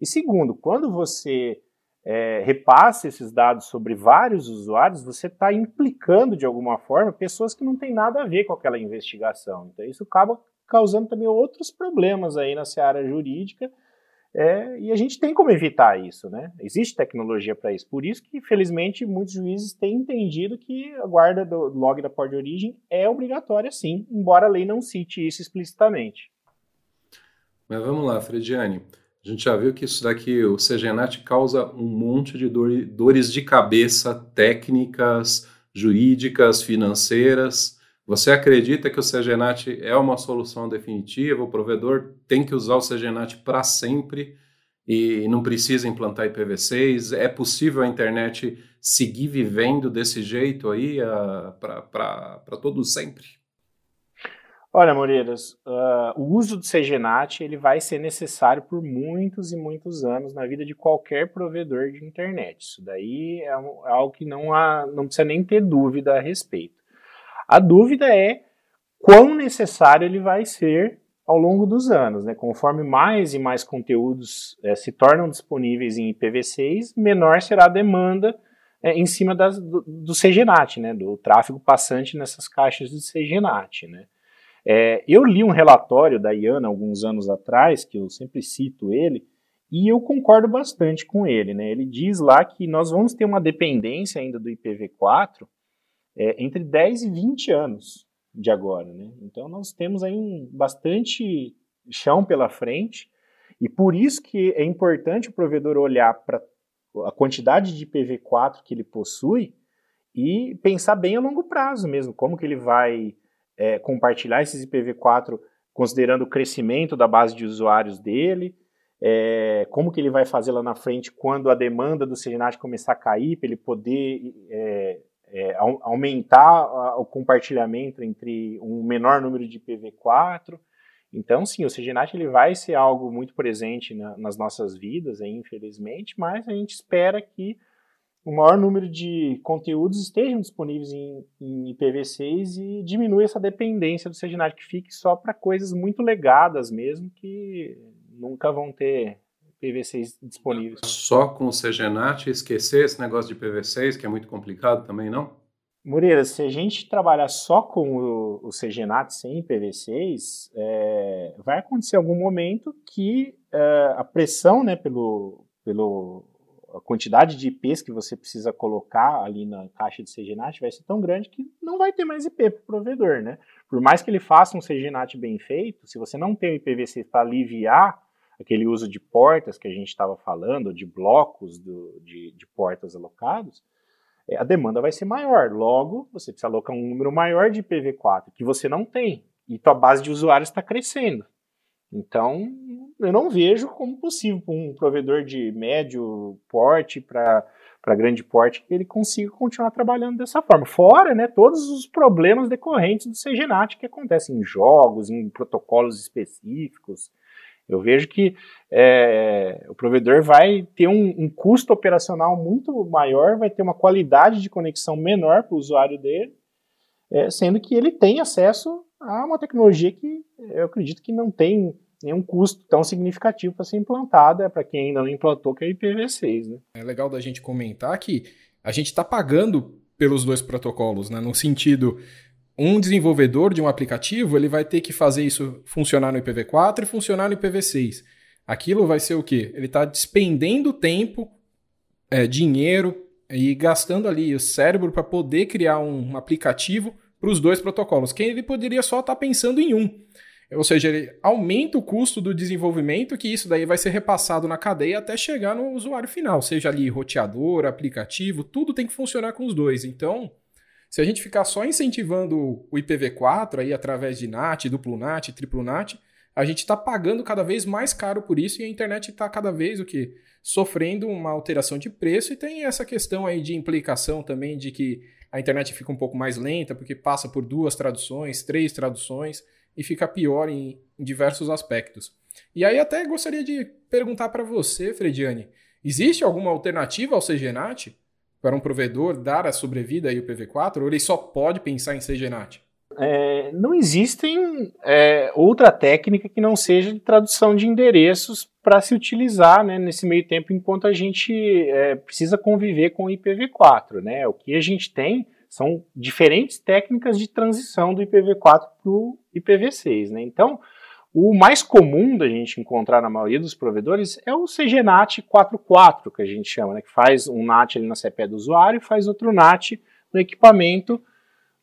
E segundo, quando você é, repassa esses dados sobre vários usuários, você está implicando de alguma forma pessoas que não têm nada a ver com aquela investigação. Então isso acaba causando também outros problemas aí na seara jurídica. É, e a gente tem como evitar isso, né? Existe tecnologia para isso. Por isso que, felizmente, muitos juízes têm entendido que a guarda do log da porta de origem é obrigatória, sim, embora a lei não cite isso explicitamente. Mas vamos lá, Frediane. A gente já viu que isso daqui, o CGNAT, causa um monte de dor, dores de cabeça técnicas, jurídicas, financeiras. Você acredita que o CGNAT é uma solução definitiva? O provedor tem que usar o CGNAT para sempre e não precisa implantar IPv6? É possível a internet seguir vivendo desse jeito aí ah, para todo sempre? Olha, Moreiras, uh, o uso do CGNAT ele vai ser necessário por muitos e muitos anos na vida de qualquer provedor de internet. Isso daí é, um, é algo que não, há, não precisa nem ter dúvida a respeito. A dúvida é quão necessário ele vai ser ao longo dos anos. Né? Conforme mais e mais conteúdos é, se tornam disponíveis em IPv6, menor será a demanda é, em cima das, do, do CGNAT, né? do tráfego passante nessas caixas de CGNAT. Né? É, eu li um relatório da Iana alguns anos atrás, que eu sempre cito ele, e eu concordo bastante com ele. Né? Ele diz lá que nós vamos ter uma dependência ainda do IPv4 é, entre 10 e 20 anos de agora. Né? Então nós temos aí um bastante chão pela frente, e por isso que é importante o provedor olhar para a quantidade de IPv4 que ele possui e pensar bem a longo prazo mesmo, como que ele vai é, compartilhar esses IPv4 considerando o crescimento da base de usuários dele, é, como que ele vai fazer lá na frente quando a demanda do Serenat começar a cair, para ele poder é, é, aumentar o compartilhamento entre um menor número de IPv4. Então, sim, o Serenat ele vai ser algo muito presente na, nas nossas vidas, infelizmente, mas a gente espera que o maior número de conteúdos estejam disponíveis em, em IPv6 e diminui essa dependência do CGNAT que fique só para coisas muito legadas mesmo, que nunca vão ter IPv6 disponíveis. Só com o CGNAT esquecer esse negócio de IPv6, que é muito complicado também, não? Moreira, se a gente trabalhar só com o, o CGNAT sem IPv6, é, vai acontecer algum momento que é, a pressão né, pelo, pelo a quantidade de IPs que você precisa colocar ali na caixa de CGNAT vai ser tão grande que não vai ter mais IP para o provedor, né? Por mais que ele faça um CGNAT bem feito, se você não tem o IPv6 para aliviar aquele uso de portas que a gente estava falando, de blocos do, de, de, portas alocados, é, a demanda vai ser maior. Logo, você precisa alocar um número maior de IPv4 que você não tem. E tua base de usuários está crescendo. Então, eu não vejo como possível um provedor de médio porte para para grande porte, que ele consiga continuar trabalhando dessa forma. Fora, né, todos os problemas decorrentes do CGNAT que acontecem em jogos, em protocolos específicos. Eu vejo que é, o provedor vai ter um, um, custo operacional muito maior, vai ter uma qualidade de conexão menor para o usuário dele, é, sendo que ele tem acesso a uma tecnologia que eu acredito que não tem nenhum custo tão significativo para ser implantada, é para quem ainda não implantou, que é IPv6. Né? É legal da gente comentar que a gente está pagando pelos dois protocolos, né? no sentido, um desenvolvedor de um aplicativo ele vai ter que fazer isso funcionar no IPv4 e funcionar no IPv6. Aquilo vai ser o quê? Ele está despendendo tempo, é, dinheiro e gastando ali o cérebro para poder criar um aplicativo para os dois protocolos, que ele poderia só estar tá pensando em um. Ou seja, ele aumenta o custo do desenvolvimento, que isso daí vai ser repassado na cadeia até chegar no usuário final, seja ali roteador, aplicativo, tudo tem que funcionar com os dois. Então, se a gente ficar só incentivando o IPv4 aí através de NAT, duplo NAT, triplo NAT, a gente está pagando cada vez mais caro por isso e a internet está cada vez o que sofrendo uma alteração de preço e tem essa questão aí de implicação também de que a internet fica um pouco mais lenta porque passa por duas traduções, três traduções e fica pior em, em diversos aspectos. E aí até gostaria de perguntar para você, Frediane, existe alguma alternativa ao CGNAT para um provedor dar a sobrevida e ipv 4 ou ele só pode pensar em CGNAT? É, não existem é, outra técnica que não seja de tradução de endereços para se utilizar né, nesse meio tempo enquanto a gente é, precisa conviver com o IPv4. Né? O que a gente tem são diferentes técnicas de transição do IPv4 para o IPv6. Né? Então, o mais comum da gente encontrar na maioria dos provedores é o CGNAT 44, que a gente chama, né? que faz um NAT ali na CPE do usuário e faz outro NAT no equipamento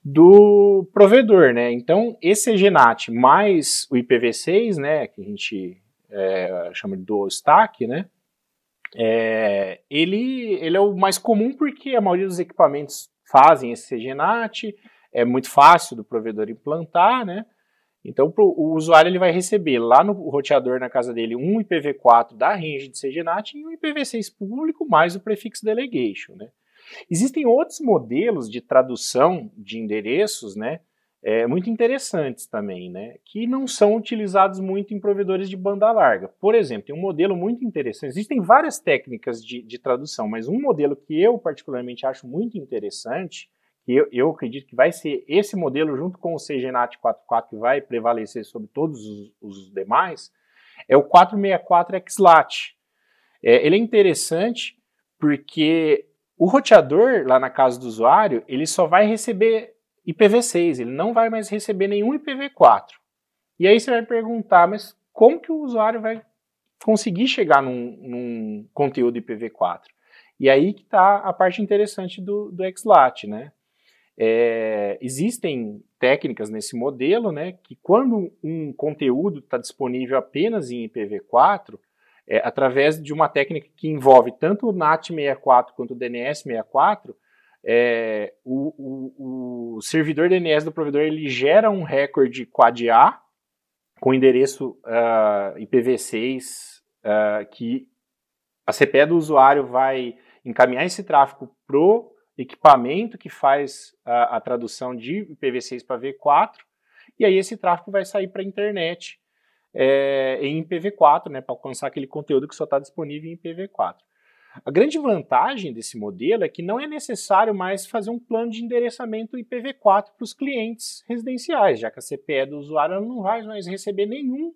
do provedor, né? Então, esse CGNAT mais o IPv6, né, que a gente é, chama de dual stack, né? É, ele, ele é o mais comum porque a maioria dos equipamentos fazem esse genate é muito fácil do provedor implantar, né? Então, pro, o usuário ele vai receber lá no roteador na casa dele um IPv4 da range de CGNAT e um IPv6 público mais o prefixo delegation, né? Existem outros modelos de tradução de endereços, né? é, muito interessantes também, né? Que não são utilizados muito em provedores de banda larga. Por exemplo, tem um modelo muito interessante. Existem várias técnicas de, de tradução, mas um modelo que eu particularmente acho muito interessante, que eu, eu acredito que vai ser esse modelo, junto com o CGNAT 44, que vai prevalecer sobre todos os, os demais, é o 464 XLAT. É, ele é interessante porque o roteador, lá na casa do usuário, ele só vai receber IPv6, ele não vai mais receber nenhum IPv4. E aí você vai perguntar, mas como que o usuário vai conseguir chegar num, num conteúdo IPv4? E aí que está a parte interessante do, do XLAT, né? É, existem técnicas nesse modelo, né, que quando um conteúdo está disponível apenas em IPv4, é, através de uma técnica que envolve tanto o NAT64 quanto o DNS64, é, o, o, o, servidor DNS do provedor ele gera um recorde quad A com endereço uh, ah, IPv6 uh, ah, que a CPE do usuário vai encaminhar esse tráfego pro equipamento que faz a, a tradução de IPv6 para V4 e aí esse tráfego vai sair para a internet é, em IPv4, né, para alcançar aquele conteúdo que só está disponível em IPv4. A grande vantagem desse modelo é que não é necessário mais fazer um plano de endereçamento IPv4 para os clientes residenciais, já que a CPE do usuário não vai mais receber nenhum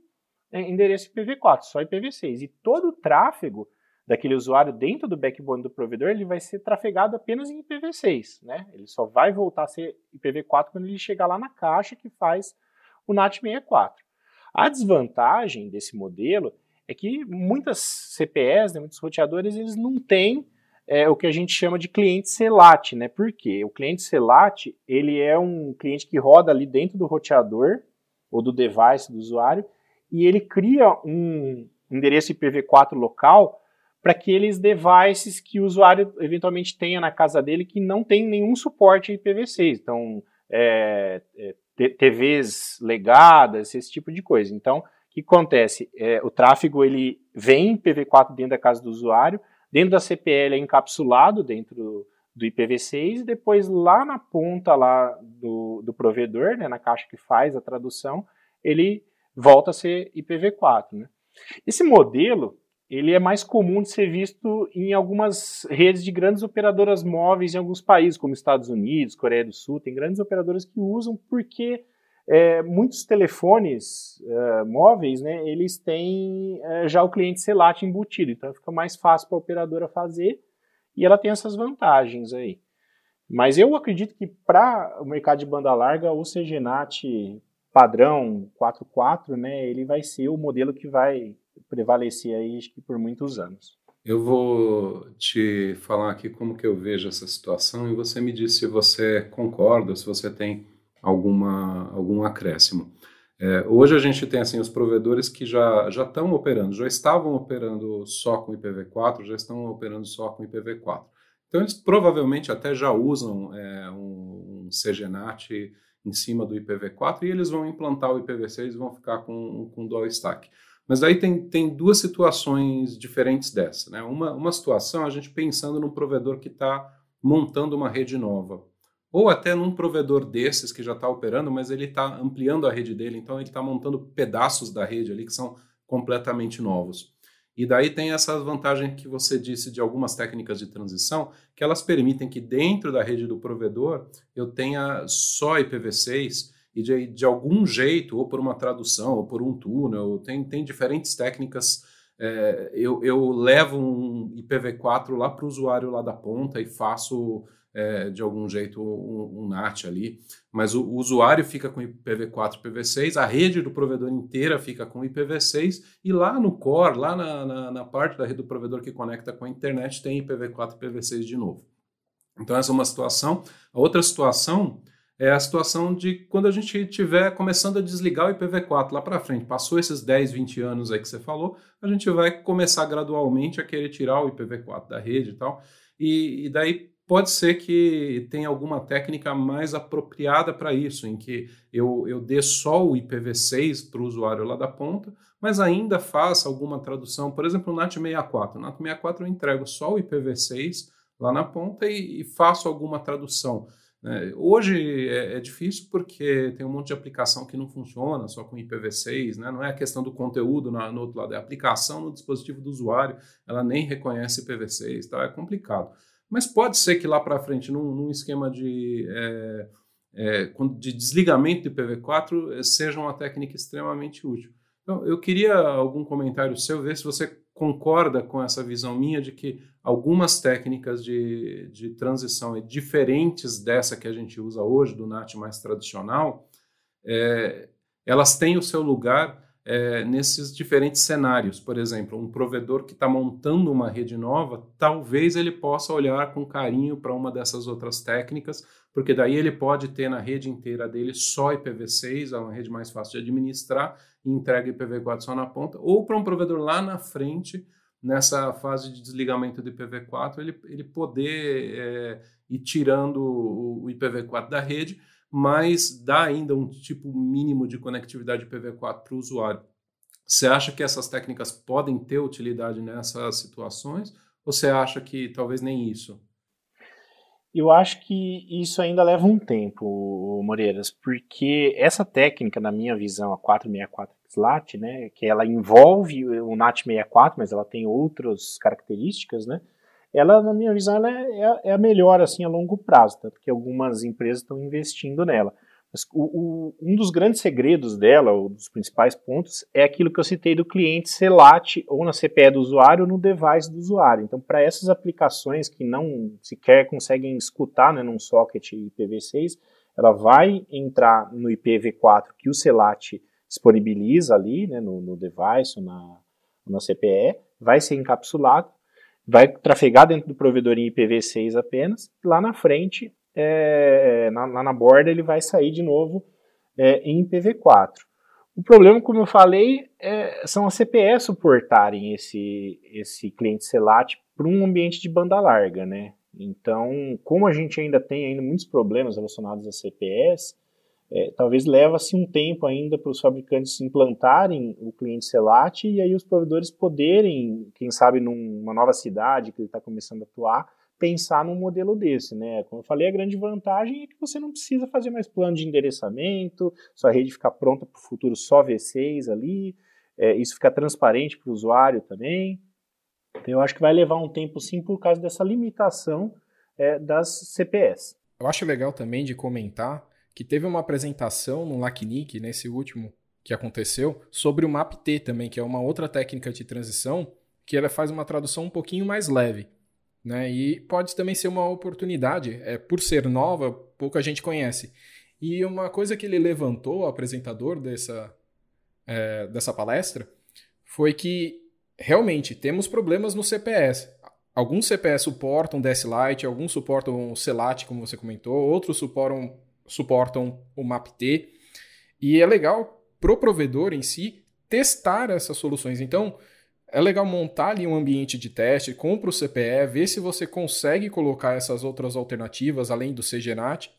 é, endereço IPv4, só IPv6. E todo o tráfego daquele usuário dentro do backbone do provedor, ele vai ser trafegado apenas em IPv6, né? Ele só vai voltar a ser IPv4 quando ele chegar lá na caixa que faz o NAT64. A desvantagem desse modelo é que muitas CPEs, né, muitos roteadores, eles não têm é, o que a gente chama de cliente CELAT, né? Por quê? O cliente CELAT, ele é um cliente que roda ali dentro do roteador ou do device do usuário e ele cria um endereço IPv4 local para aqueles devices que o usuário eventualmente tenha na casa dele que não tem nenhum suporte a IPv6. Então, é, é, TVs legadas, esse tipo de coisa. Então, que acontece? É, o tráfego ele vem ipv PV4 dentro da casa do usuário, dentro da CPL é encapsulado dentro do IPv6 e depois lá na ponta lá do, do provedor, né, na caixa que faz a tradução, ele volta a ser IPv4. Né? Esse modelo ele é mais comum de ser visto em algumas redes de grandes operadoras móveis em alguns países, como Estados Unidos, Coreia do Sul, tem grandes operadoras que usam porque é, muitos telefones é, móveis, né, eles têm é, já o cliente selate embutido, então fica mais fácil para a operadora fazer e ela tem essas vantagens aí. Mas eu acredito que para o mercado de banda larga, o CGNAT padrão 4.4, né, ele vai ser o modelo que vai prevalecer aí acho que por muitos anos. Eu vou te falar aqui como que eu vejo essa situação e você me diz se você concorda, se você tem alguma, algum acréscimo. É, hoje a gente tem assim os provedores que já já estão operando, já estavam operando só com IPv4, já estão operando só com IPv4. Então eles provavelmente até já usam é, um, um CGNAT em cima do IPv4 e eles vão implantar o IPv6 e vão ficar com, com dual stack. Mas daí tem, tem duas situações diferentes dessa. Né? Uma, uma situação é a gente pensando num provedor que está montando uma rede nova ou até num provedor desses que já está operando, mas ele está ampliando a rede dele, então ele está montando pedaços da rede ali que são completamente novos. E daí tem essa vantagem que você disse de algumas técnicas de transição, que elas permitem que dentro da rede do provedor eu tenha só IPv6 e de, de algum jeito, ou por uma tradução, ou por um túnel, tem, tem diferentes técnicas. É, eu, eu levo um IPv4 lá para o usuário lá da ponta e faço é, de algum jeito um, um NAT ali, mas o, o, usuário fica com IPv4 e IPv6, a rede do provedor inteira fica com IPv6, e lá no core, lá na, na, na parte da rede do provedor que conecta com a internet, tem IPv4 e IPv6 de novo. Então, essa é uma situação. A outra situação é a situação de quando a gente estiver começando a desligar o IPv4 lá para frente, passou esses 10, 20 anos aí que você falou, a gente vai começar gradualmente a querer tirar o IPv4 da rede e tal. E, e daí pode ser que tenha alguma técnica mais apropriada para isso, em que eu, eu dê só o IPv6 para o usuário lá da ponta, mas ainda faça alguma tradução, por exemplo, o NAT64. O NAT64 eu entrego só o IPv6 lá na ponta e, e faço alguma tradução. Né? Hoje é, é, difícil porque tem um monte de aplicação que não funciona só com IPv6, né? não é a questão do conteúdo na, no outro lado, é a aplicação no dispositivo do usuário, ela nem reconhece IPv6, tá? é complicado. Mas pode ser que lá para frente, num, num, esquema de, é, é, de desligamento do IPv4, eh, seja uma técnica extremamente útil. Então, eu queria algum comentário seu, ver se você concorda com essa visão minha de que algumas técnicas de, de transição diferentes dessa que a gente usa hoje, do NAT mais tradicional, é, elas têm o seu lugar é, nesses diferentes cenários. Por exemplo, um provedor que está montando uma rede nova, talvez ele possa olhar com carinho para uma dessas outras técnicas, porque daí ele pode ter na rede inteira dele só IPv6, é uma rede mais fácil de administrar, e entrega IPv4 só na ponta, ou para um provedor lá na frente, nessa fase de desligamento do IPv4, ele, ele poder é, ir tirando o IPv4 da rede mas dá ainda um tipo mínimo de conectividade PV4 para o usuário. Você acha que essas técnicas podem ter utilidade nessas situações? Ou você acha que talvez nem isso? Eu acho que isso ainda leva um tempo, Moreiras, porque essa técnica, na minha visão, a 464 SLAT, né, que ela envolve o NAT64, mas ela tem outras características, né, ela, na minha visão, é, é, é, a melhor assim a longo prazo, tá? porque algumas empresas estão investindo nela. Mas o, o, um dos grandes segredos dela, ou dos principais pontos, é aquilo que eu citei do cliente ser late ou na CPE do usuário ou no device do usuário. Então, para essas aplicações que não sequer conseguem escutar né, num socket IPv6, ela vai entrar no IPv4 que o CELAT disponibiliza ali, né, no, no device ou na, na CPE, vai ser encapsulado vai trafegar dentro do provedor em IPv6 apenas, lá na frente, é, é, na, lá na borda, ele vai sair de novo é, em IPv4. O problema, como eu falei, é, são as CPEs suportarem esse, esse cliente CELAT para um ambiente de banda larga, né? Então, como a gente ainda tem ainda muitos problemas relacionados a CPEs, é, talvez leva-se um tempo ainda para os fabricantes implantarem o cliente selate e aí os provedores poderem, quem sabe numa nova cidade que ele está começando a atuar, pensar num modelo desse, né? Como eu falei, a grande vantagem é que você não precisa fazer mais plano de endereçamento, sua rede fica pronta para o futuro só V6 ali, é, isso fica transparente para o usuário também. Então, eu acho que vai levar um tempo sim por causa dessa limitação é, das CPS. Eu acho legal também de comentar que teve uma apresentação no LACNIC, nesse último que aconteceu, sobre o MAPT também, que é uma outra técnica de transição, que ela faz uma tradução um pouquinho mais leve. Né? E pode também ser uma oportunidade, é, por ser nova, pouca gente conhece. E uma coisa que ele levantou, o apresentador dessa, é, dessa palestra, foi que realmente temos problemas no CPS. Alguns CPS suportam DS Lite, alguns suportam o Celat, como você comentou, outros suportam suportam o MapT. E é legal para o provedor em si testar essas soluções. Então, é legal montar ali um ambiente de teste, compra o CPE, ver se você consegue colocar essas outras alternativas além do CGNAT,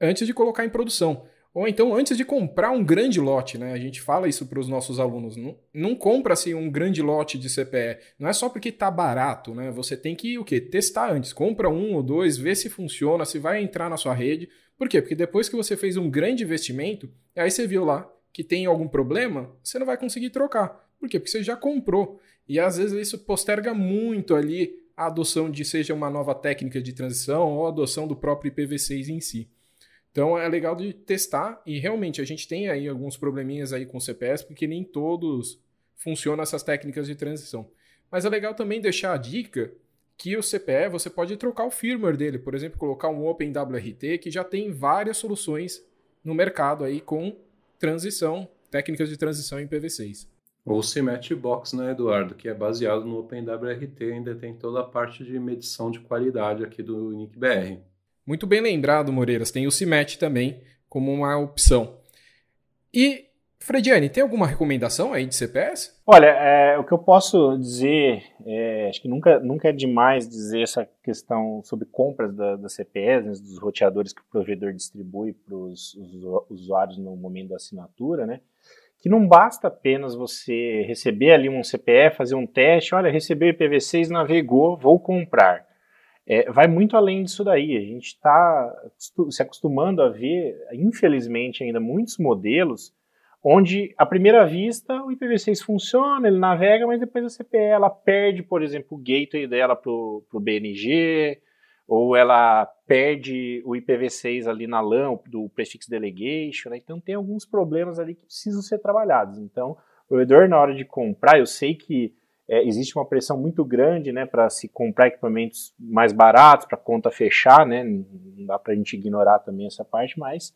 antes de colocar em produção. Ou então antes de comprar um grande lote, né? A gente fala isso para os nossos alunos. Não, não compra assim um grande lote de CPE. Não é só porque está barato, né? Você tem que o quê? Testar antes. Compra um ou dois, ver se funciona, se vai entrar na sua rede. Por quê? Porque depois que você fez um grande investimento, aí você viu lá que tem algum problema, você não vai conseguir trocar. Por quê? Porque você já comprou. E às vezes isso posterga muito ali a adoção de seja uma nova técnica de transição ou a adoção do próprio IPv6 em si. Então é legal de testar e realmente a gente tem aí alguns probleminhas aí com o CPS, porque nem todos funcionam essas técnicas de transição. Mas é legal também deixar a dica que o CPE você pode trocar o firmware dele, por exemplo, colocar um OpenWRT que já tem várias soluções no mercado aí com transição, técnicas de transição em Pv6. Ou se box, né, Eduardo, que é baseado no OpenWRT, ainda tem toda a parte de medição de qualidade aqui do NICBR. Muito bem lembrado, Moreiras. Tem o CIMET também como uma opção. E, Frediane, tem alguma recomendação aí de CPS? Olha, é, o que eu posso dizer, é, acho que nunca, nunca é demais dizer essa questão sobre compras da, da CPS, né, dos roteadores que o provedor distribui para os usuários no momento da assinatura, né? que não basta apenas você receber ali um CPF, fazer um teste, olha, recebeu IPv6, navegou, vou comprar é, vai muito além disso daí. A gente está se acostumando a ver, infelizmente, ainda muitos modelos onde, à primeira vista, o IPv6 funciona, ele navega, mas depois a CPE ela perde, por exemplo, o gateway dela para o BNG, ou ela perde o IPv6 ali na LAN, do prefixo delegation. Né? Então, tem alguns problemas ali que precisam ser trabalhados. Então, o provedor, na hora de comprar, eu sei que é, existe uma pressão muito grande né, para se comprar equipamentos mais baratos, para a conta fechar, né, não dá para a gente ignorar também essa parte, mas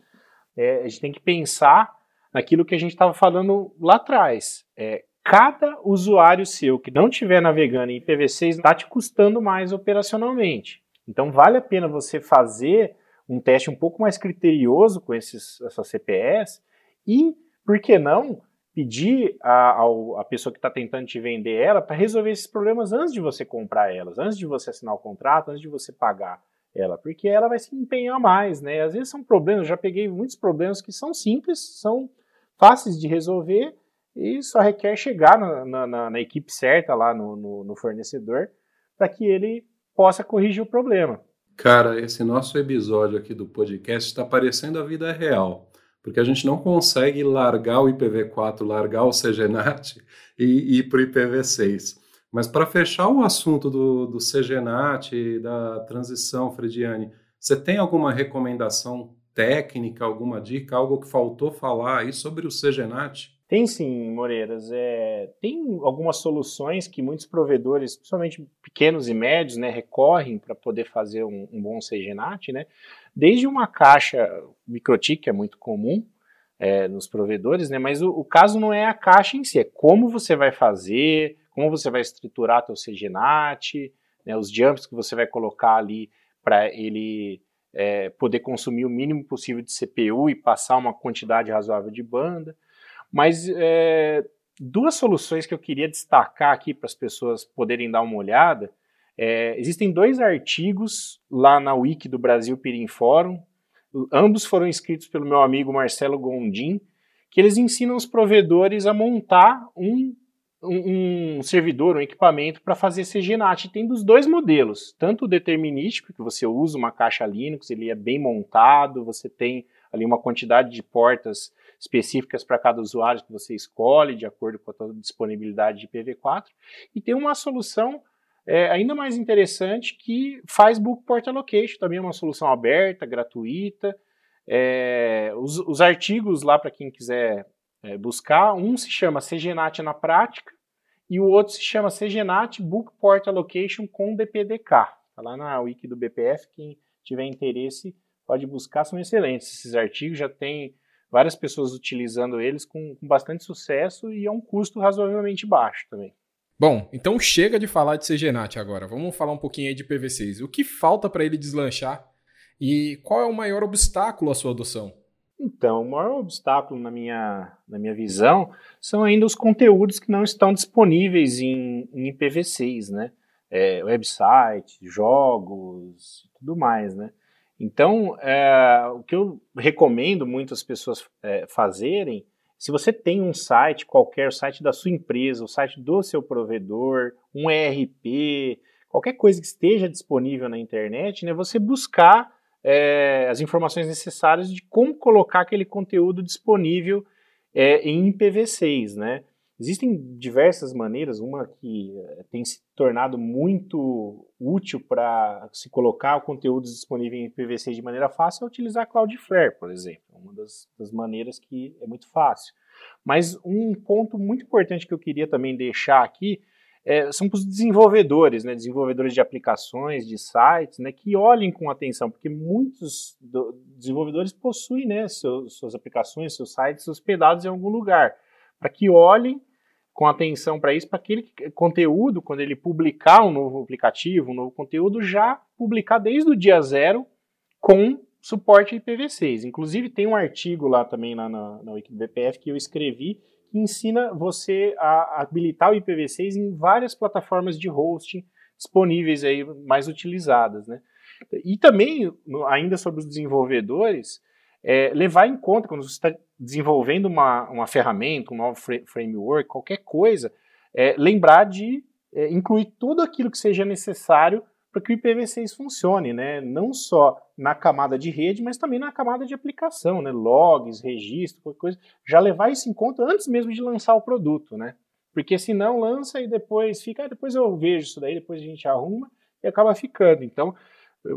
é, a gente tem que pensar naquilo que a gente estava falando lá atrás. É, cada usuário seu que não estiver navegando em IPv6 está te custando mais operacionalmente. Então vale a pena você fazer um teste um pouco mais criterioso com esses, essas CPS e, por que não, pedir à pessoa que está tentando te vender ela para resolver esses problemas antes de você comprar elas, antes de você assinar o contrato, antes de você pagar ela, porque ela vai se empenhar mais, né? Às vezes são problemas, já peguei muitos problemas que são simples, são fáceis de resolver e só requer chegar na, na, na equipe certa lá no, no, no fornecedor para que ele possa corrigir o problema. Cara, esse nosso episódio aqui do podcast está parecendo a vida real porque a gente não consegue largar o IPv4, largar o CGNAT e ir para o IPv6. Mas para fechar o assunto do, do CGNAT, da transição, Frediane, você tem alguma recomendação técnica, alguma dica, algo que faltou falar aí sobre o CGNAT? Tem sim, Moreiras. É, tem algumas soluções que muitos provedores, principalmente pequenos e médios, né, recorrem para poder fazer um, um bom CGNAT, né? desde uma caixa microtik, é muito comum é, nos provedores, né? Mas o, o, caso não é a caixa em si, é como você vai fazer, como você vai estruturar teu CGNAT, né, os jumps que você vai colocar ali para ele é, poder consumir o mínimo possível de CPU e passar uma quantidade razoável de banda. Mas é, duas soluções que eu queria destacar aqui para as pessoas poderem dar uma olhada é, existem dois artigos lá na Wiki do Brasil Pirim Fórum, ambos foram escritos pelo meu amigo Marcelo Gondim, que eles ensinam os provedores a montar um, um, um servidor, um equipamento para fazer CGNAT. Tem dos dois modelos, tanto o determinístico, que você usa uma caixa Linux, ele é bem montado, você tem ali uma quantidade de portas específicas para cada usuário que você escolhe, de acordo com a sua disponibilidade de IPv4, e tem uma solução é ainda mais interessante que faz Book Port Allocation, também é uma solução aberta, gratuita. É, os, os, artigos lá para quem quiser é, buscar, um se chama CGNAT na prática e o outro se chama CGNAT Book Port Allocation com DPDK. Está lá na wiki do BPF, quem tiver interesse pode buscar, são excelentes esses artigos, já tem várias pessoas utilizando eles com, com bastante sucesso e a é um custo razoavelmente baixo também. Bom, então chega de falar de CGNAT agora. Vamos falar um pouquinho aí de PV6. O que falta para ele deslanchar e qual é o maior obstáculo à sua adoção? Então, o maior obstáculo na minha, na minha visão são ainda os conteúdos que não estão disponíveis em, em IPv6, né? É, website, jogos, tudo mais, né? Então, é, o que eu recomendo muito as pessoas é, fazerem se você tem um site qualquer, o site da sua empresa, o site do seu provedor, um ERP, qualquer coisa que esteja disponível na internet, né, você buscar é, as informações necessárias de como colocar aquele conteúdo disponível é, em IPv6, né? Existem diversas maneiras, uma que eh, tem se tornado muito útil para se colocar o conteúdo disponível em PVC de maneira fácil é utilizar Cloudflare, por exemplo, é uma das, das maneiras que é muito fácil. Mas um ponto muito importante que eu queria também deixar aqui é, são para os desenvolvedores, né, desenvolvedores de aplicações, de sites, né, que olhem com atenção, porque muitos do, desenvolvedores possuem né, seu, suas aplicações, seus sites hospedados em algum lugar para que olhem com atenção para isso, para aquele conteúdo, quando ele publicar um novo aplicativo, um novo conteúdo, já publicar desde o dia zero com suporte IPv6. Inclusive, tem um artigo lá também lá na, na Wiki do BPF que eu escrevi que ensina você a habilitar o IPv6 em várias plataformas de hosting disponíveis aí mais utilizadas, né? E também, ainda sobre os desenvolvedores, é, levar em conta quando você está desenvolvendo uma, uma ferramenta, um novo framework, qualquer coisa, é, lembrar de é, incluir tudo aquilo que seja necessário para que o IPv6 funcione, né? não só na camada de rede, mas também na camada de aplicação, né? logs, registro, qualquer coisa, já levar isso em conta antes mesmo de lançar o produto, né? porque senão lança e depois fica, ah, depois eu vejo isso daí, depois a gente arruma e acaba ficando. Então,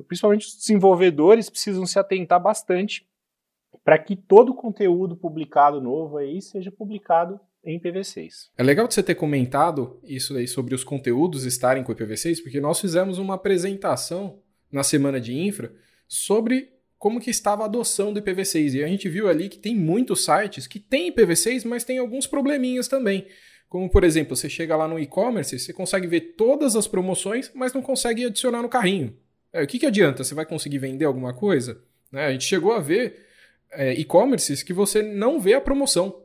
principalmente os desenvolvedores precisam se atentar bastante para que todo o conteúdo publicado novo aí seja publicado em IPv6. É legal de você ter comentado isso aí sobre os conteúdos estarem com IPv6, porque nós fizemos uma apresentação na semana de infra sobre como que estava a adoção do IPv6 e a gente viu ali que tem muitos sites que tem IPv6, mas tem alguns probleminhas também. Como, por exemplo, você chega lá no e-commerce, você consegue ver todas as promoções, mas não consegue adicionar no carrinho. É, o que, que adianta? Você vai conseguir vender alguma coisa? Né? A gente chegou a ver é, e-commerces que você não vê a promoção.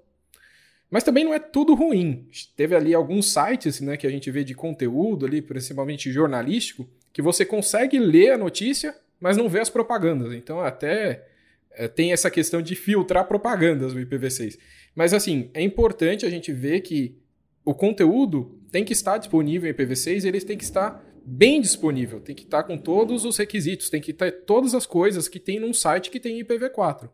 Mas também não é tudo ruim. Teve ali alguns sites né, que a gente vê de conteúdo ali, principalmente jornalístico, que você consegue ler a notícia, mas não vê as propagandas. Então até é, tem essa questão de filtrar propagandas no IPv6. Mas assim, é importante a gente ver que o conteúdo tem que estar disponível em IPv6 e ele tem que estar bem disponível, tem que estar com todos os requisitos, tem que ter todas as coisas que tem num site que tem IPv4.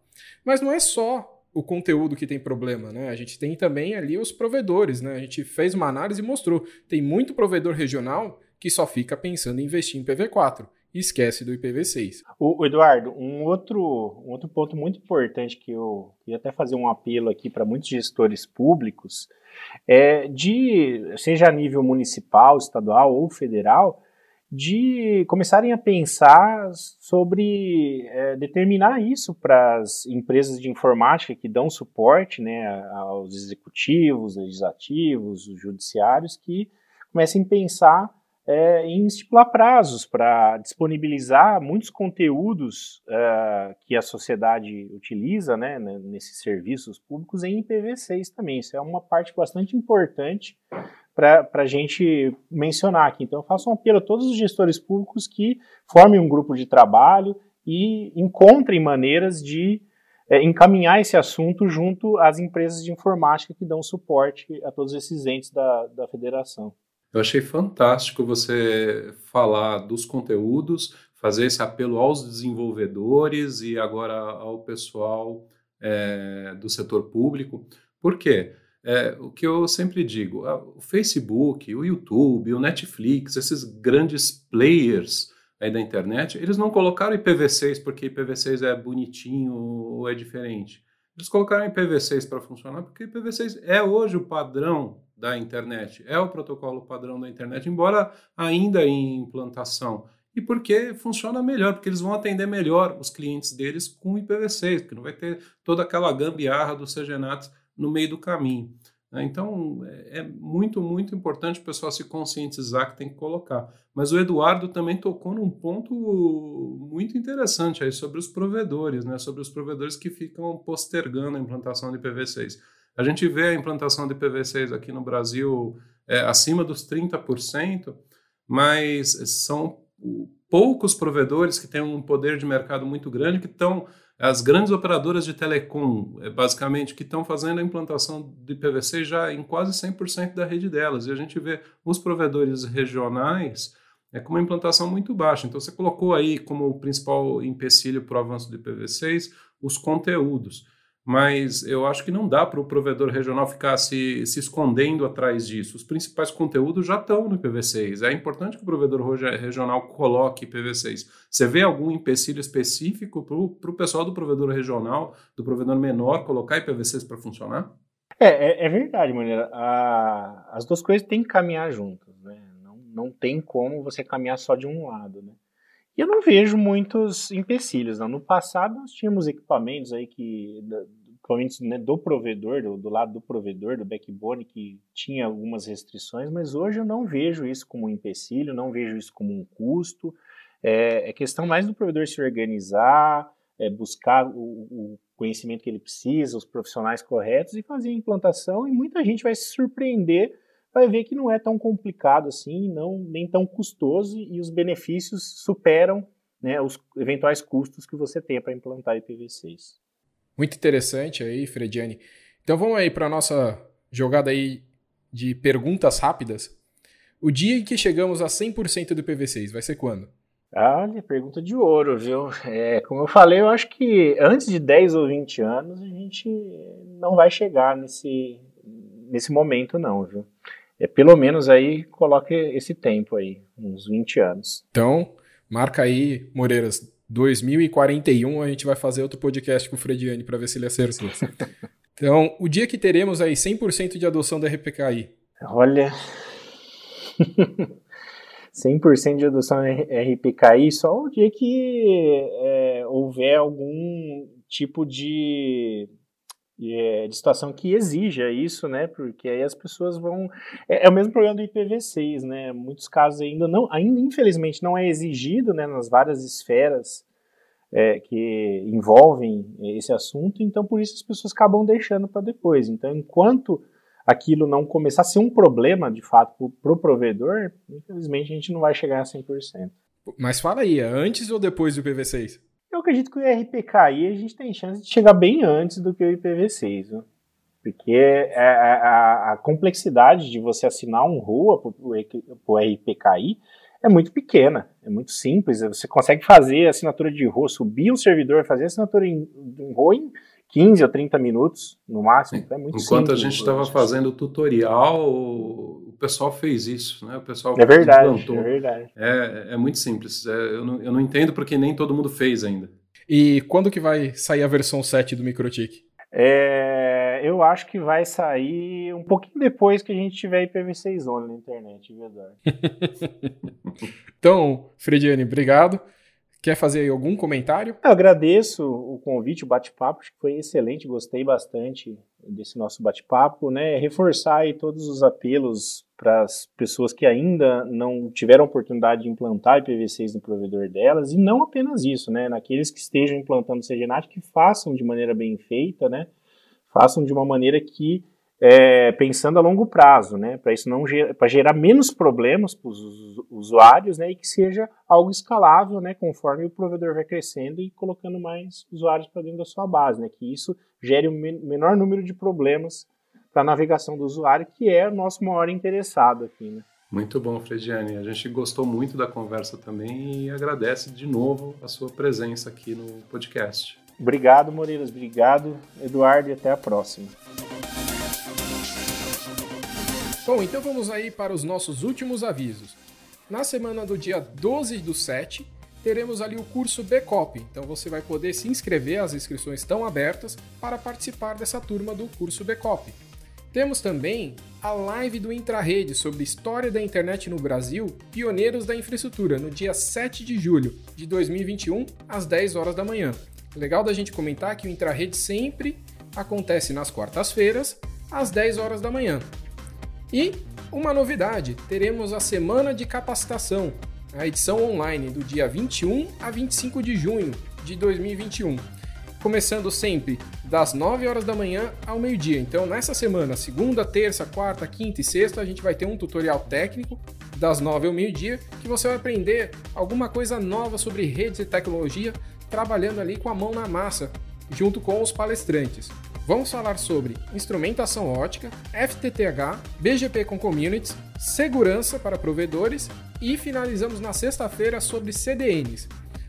Mas não é só o conteúdo que tem problema, né? A gente tem também ali os provedores, né? A gente fez uma análise e mostrou, tem muito provedor regional que só fica pensando em investir em IPv4 e esquece do IPv6. O Eduardo, um outro, um outro ponto muito importante que eu ia até fazer um apelo aqui para muitos gestores públicos é, de, seja a nível municipal, estadual ou federal, de começarem a pensar sobre é, determinar isso para as empresas de informática que dão suporte né, aos executivos, legislativos, os judiciários, que comecem a pensar é, em estipular prazos para disponibilizar muitos conteúdos uh, que a sociedade utiliza né, né nesses serviços públicos em IPv6 também. Isso é uma parte bastante importante para a gente mencionar aqui. Então, eu faço um apelo a todos os gestores públicos que formem um grupo de trabalho e encontrem maneiras de é, encaminhar esse assunto junto às empresas de informática que dão suporte a todos esses entes da, da federação. Eu achei fantástico você falar dos conteúdos, fazer esse apelo aos desenvolvedores e agora ao pessoal é, do setor público. Por quê? É, o que eu sempre digo, o Facebook, o YouTube, o Netflix, esses grandes players aí da internet, eles não colocaram IPv6 porque IPv6 é bonitinho ou é diferente. Eles colocaram IPv6 para funcionar porque IPv6 é hoje o padrão da internet. É o protocolo padrão da internet, embora ainda em implantação. E porque funciona melhor, porque eles vão atender melhor os clientes deles com IPv6, que não vai ter toda aquela gambiarra do CGNAT no meio do caminho. Né? Então, é, é muito, muito importante o pessoal se conscientizar que tem que colocar. Mas o Eduardo também tocou num ponto muito interessante aí sobre os provedores, né? sobre os provedores que ficam postergando a implantação de IPv6. A gente vê a implantação de PV6 aqui no Brasil é, acima dos 30%, mas são poucos provedores que têm um poder de mercado muito grande que estão as grandes operadoras de telecom, é, basicamente, que estão fazendo a implantação de PV6 já em quase 100% da rede delas. E a gente vê os provedores regionais é, com uma implantação muito baixa. Então, você colocou aí como principal empecilho para o avanço de PVCs os conteúdos mas eu acho que não dá para o provedor regional ficar se, se escondendo atrás disso. Os principais conteúdos já estão no IPv6. É importante que o provedor regional coloque IPv6. Você vê algum empecilho específico para o pessoal do provedor regional, do provedor menor, colocar IPv6 para funcionar? É, é, é verdade, Maneira. As duas coisas têm que caminhar juntas. Né? Não, não tem como você caminhar só de um lado. Né? E eu não vejo muitos empecilhos. Não. No passado, nós tínhamos equipamentos aí que equipamentos né, do provedor, do, do, lado do provedor, do backbone, que tinha algumas restrições, mas hoje eu não vejo isso como um empecilho, não vejo isso como um custo. É, é questão mais do provedor se organizar, é, buscar o, o, conhecimento que ele precisa, os profissionais corretos e fazer a implantação. E muita gente vai se surpreender vai ver que não é tão complicado assim, não nem tão custoso e os benefícios superam né, os eventuais custos que você tem para implantar IPv6. Muito interessante aí, Frediane. Então vamos aí para a nossa jogada aí de perguntas rápidas. O dia em que chegamos a 100% do IPv6 vai ser quando? Olha, pergunta de ouro, viu? É, como eu falei, eu acho que antes de 10 ou 20 anos a gente não vai chegar nesse, nesse momento, não, viu? é pelo menos aí coloque esse tempo aí, uns 20 anos. Então, marca aí, Moreiras, 2041 a gente vai fazer outro podcast com o Frediane para ver se ele acertou. então, o dia que teremos aí 100% de adoção da RPKI? Olha, 100% de adoção da RPKI só o dia que é, houver algum tipo de é de situação que exija isso, né? Porque aí as pessoas vão. É, é, o mesmo problema do IPv6, né? Muitos casos ainda não, ainda infelizmente não é exigido, né? Nas várias esferas é, que envolvem esse assunto, então por isso as pessoas acabam deixando para depois. Então, enquanto aquilo não começar a ser um problema de fato para o pro provedor, infelizmente a gente não vai chegar a 100%. Mas fala aí, é antes ou depois do IPv6? Eu acredito que o RPKI a gente tem chance de chegar bem antes do que o IPv6, né? porque a, é, é, é, a, a, complexidade de você assinar um RUA para o RPKI é muito pequena, é muito simples. Você consegue fazer assinatura de RUA, subir um servidor, fazer assinatura em, roa RUA em 15 ou 30 minutos, no máximo. É muito Enquanto simples, a gente estava né? fazendo o tutorial, pessoal fez isso, né? O pessoal é verdade, é implantou. É verdade. É, é muito simples. É, eu, não, eu não entendo porque nem todo mundo fez ainda. E quando que vai sair a versão 7 do MikroTik? É, eu acho que vai sair um pouquinho depois que a gente tiver IPv6 on na internet, é verdade. então, Frediane, obrigado. Quer fazer algum comentário? Eu agradeço o convite, o bate-papo, acho que foi excelente, gostei bastante desse nosso bate-papo, né, é reforçar aí todos os apelos para as pessoas que ainda não tiveram oportunidade de implantar IPv6 no provedor delas, e não apenas isso, né, naqueles que estejam implantando CGNAT, que façam de maneira bem feita, né, façam de uma maneira que é, pensando a longo prazo, né? Para isso não para gerar menos problemas para os usuários, né? E que seja algo escalável, né? Conforme o provedor vai crescendo e colocando mais usuários para dentro da sua base, né? Que isso gere o um men menor número de problemas para a navegação do usuário, que é o nosso maior interessado aqui, né? Muito bom, Frediane. A gente gostou muito da conversa também e agradece de novo a sua presença aqui no podcast. Obrigado, Moreiras. Obrigado, Eduardo, e até a próxima. Bom, então vamos aí para os nossos últimos avisos. Na semana do dia 12 do 7, teremos ali o curso BCOP, então você vai poder se inscrever, as inscrições estão abertas, para participar dessa turma do curso BCOP. Temos também a live do Intrarede sobre história da internet no Brasil, pioneiros da infraestrutura, no dia 7 de julho de 2021, às 10 horas da manhã. Legal da gente comentar que o Intrarede sempre acontece nas quartas-feiras, às 10 horas da manhã. E uma novidade: teremos a semana de capacitação, a edição online do dia 21 a 25 de junho de 2021, começando sempre das 9 horas da manhã ao meio-dia. Então, nessa semana, segunda, terça, quarta, quinta e sexta, a gente vai ter um tutorial técnico das 9 ao meio-dia que você vai aprender alguma coisa nova sobre redes e tecnologia, trabalhando ali com a mão na massa, junto com os palestrantes. Vamos falar sobre instrumentação ótica, FTTH, BGP com communities, segurança para provedores e finalizamos na sexta-feira sobre CDNs.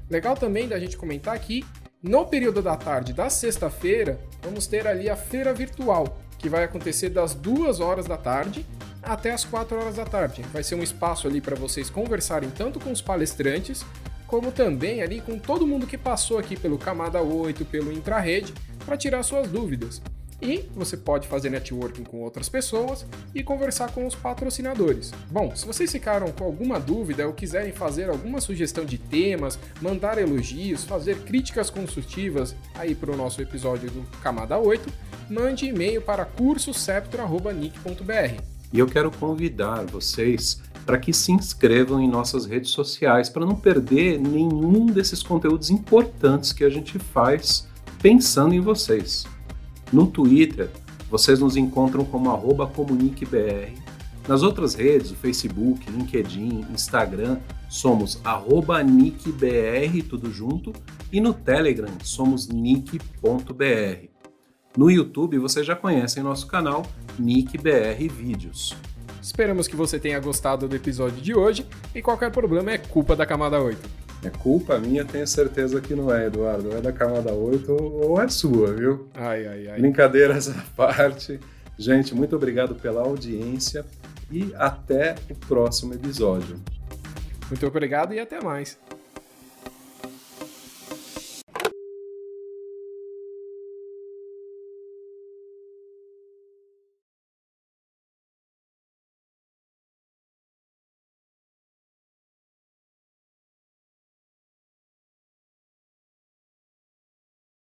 Legal também da gente comentar aqui, no período da tarde da sexta-feira, vamos ter ali a feira virtual, que vai acontecer das 2 horas da tarde até as 4 horas da tarde. Vai ser um espaço ali para vocês conversarem tanto com os palestrantes como também ali com todo mundo que passou aqui pelo Camada 8, pelo Intrarede, para tirar suas dúvidas. E você pode fazer networking com outras pessoas e conversar com os patrocinadores. Bom, se vocês ficaram com alguma dúvida ou quiserem fazer alguma sugestão de temas, mandar elogios, fazer críticas construtivas aí para o nosso episódio do Camada 8, mande e-mail para cursoceptro.nick.br. E eu quero convidar vocês para que se inscrevam em nossas redes sociais, para não perder nenhum desses conteúdos importantes que a gente faz pensando em vocês. No Twitter, vocês nos encontram como comuniquebr. Nas outras redes, Facebook, LinkedIn, Instagram, somos nickbr, tudo junto, e no Telegram somos nick.br. No YouTube, vocês já conhecem nosso canal NickBR Vídeos. Esperamos que você tenha gostado do episódio de hoje e qualquer problema é culpa da camada 8. É culpa minha, tenho certeza que não é, Eduardo. É da camada 8 ou é sua, viu? Ai, ai, ai. Brincadeiras à parte. Gente, muito obrigado pela audiência e até o próximo episódio. Muito obrigado e até mais.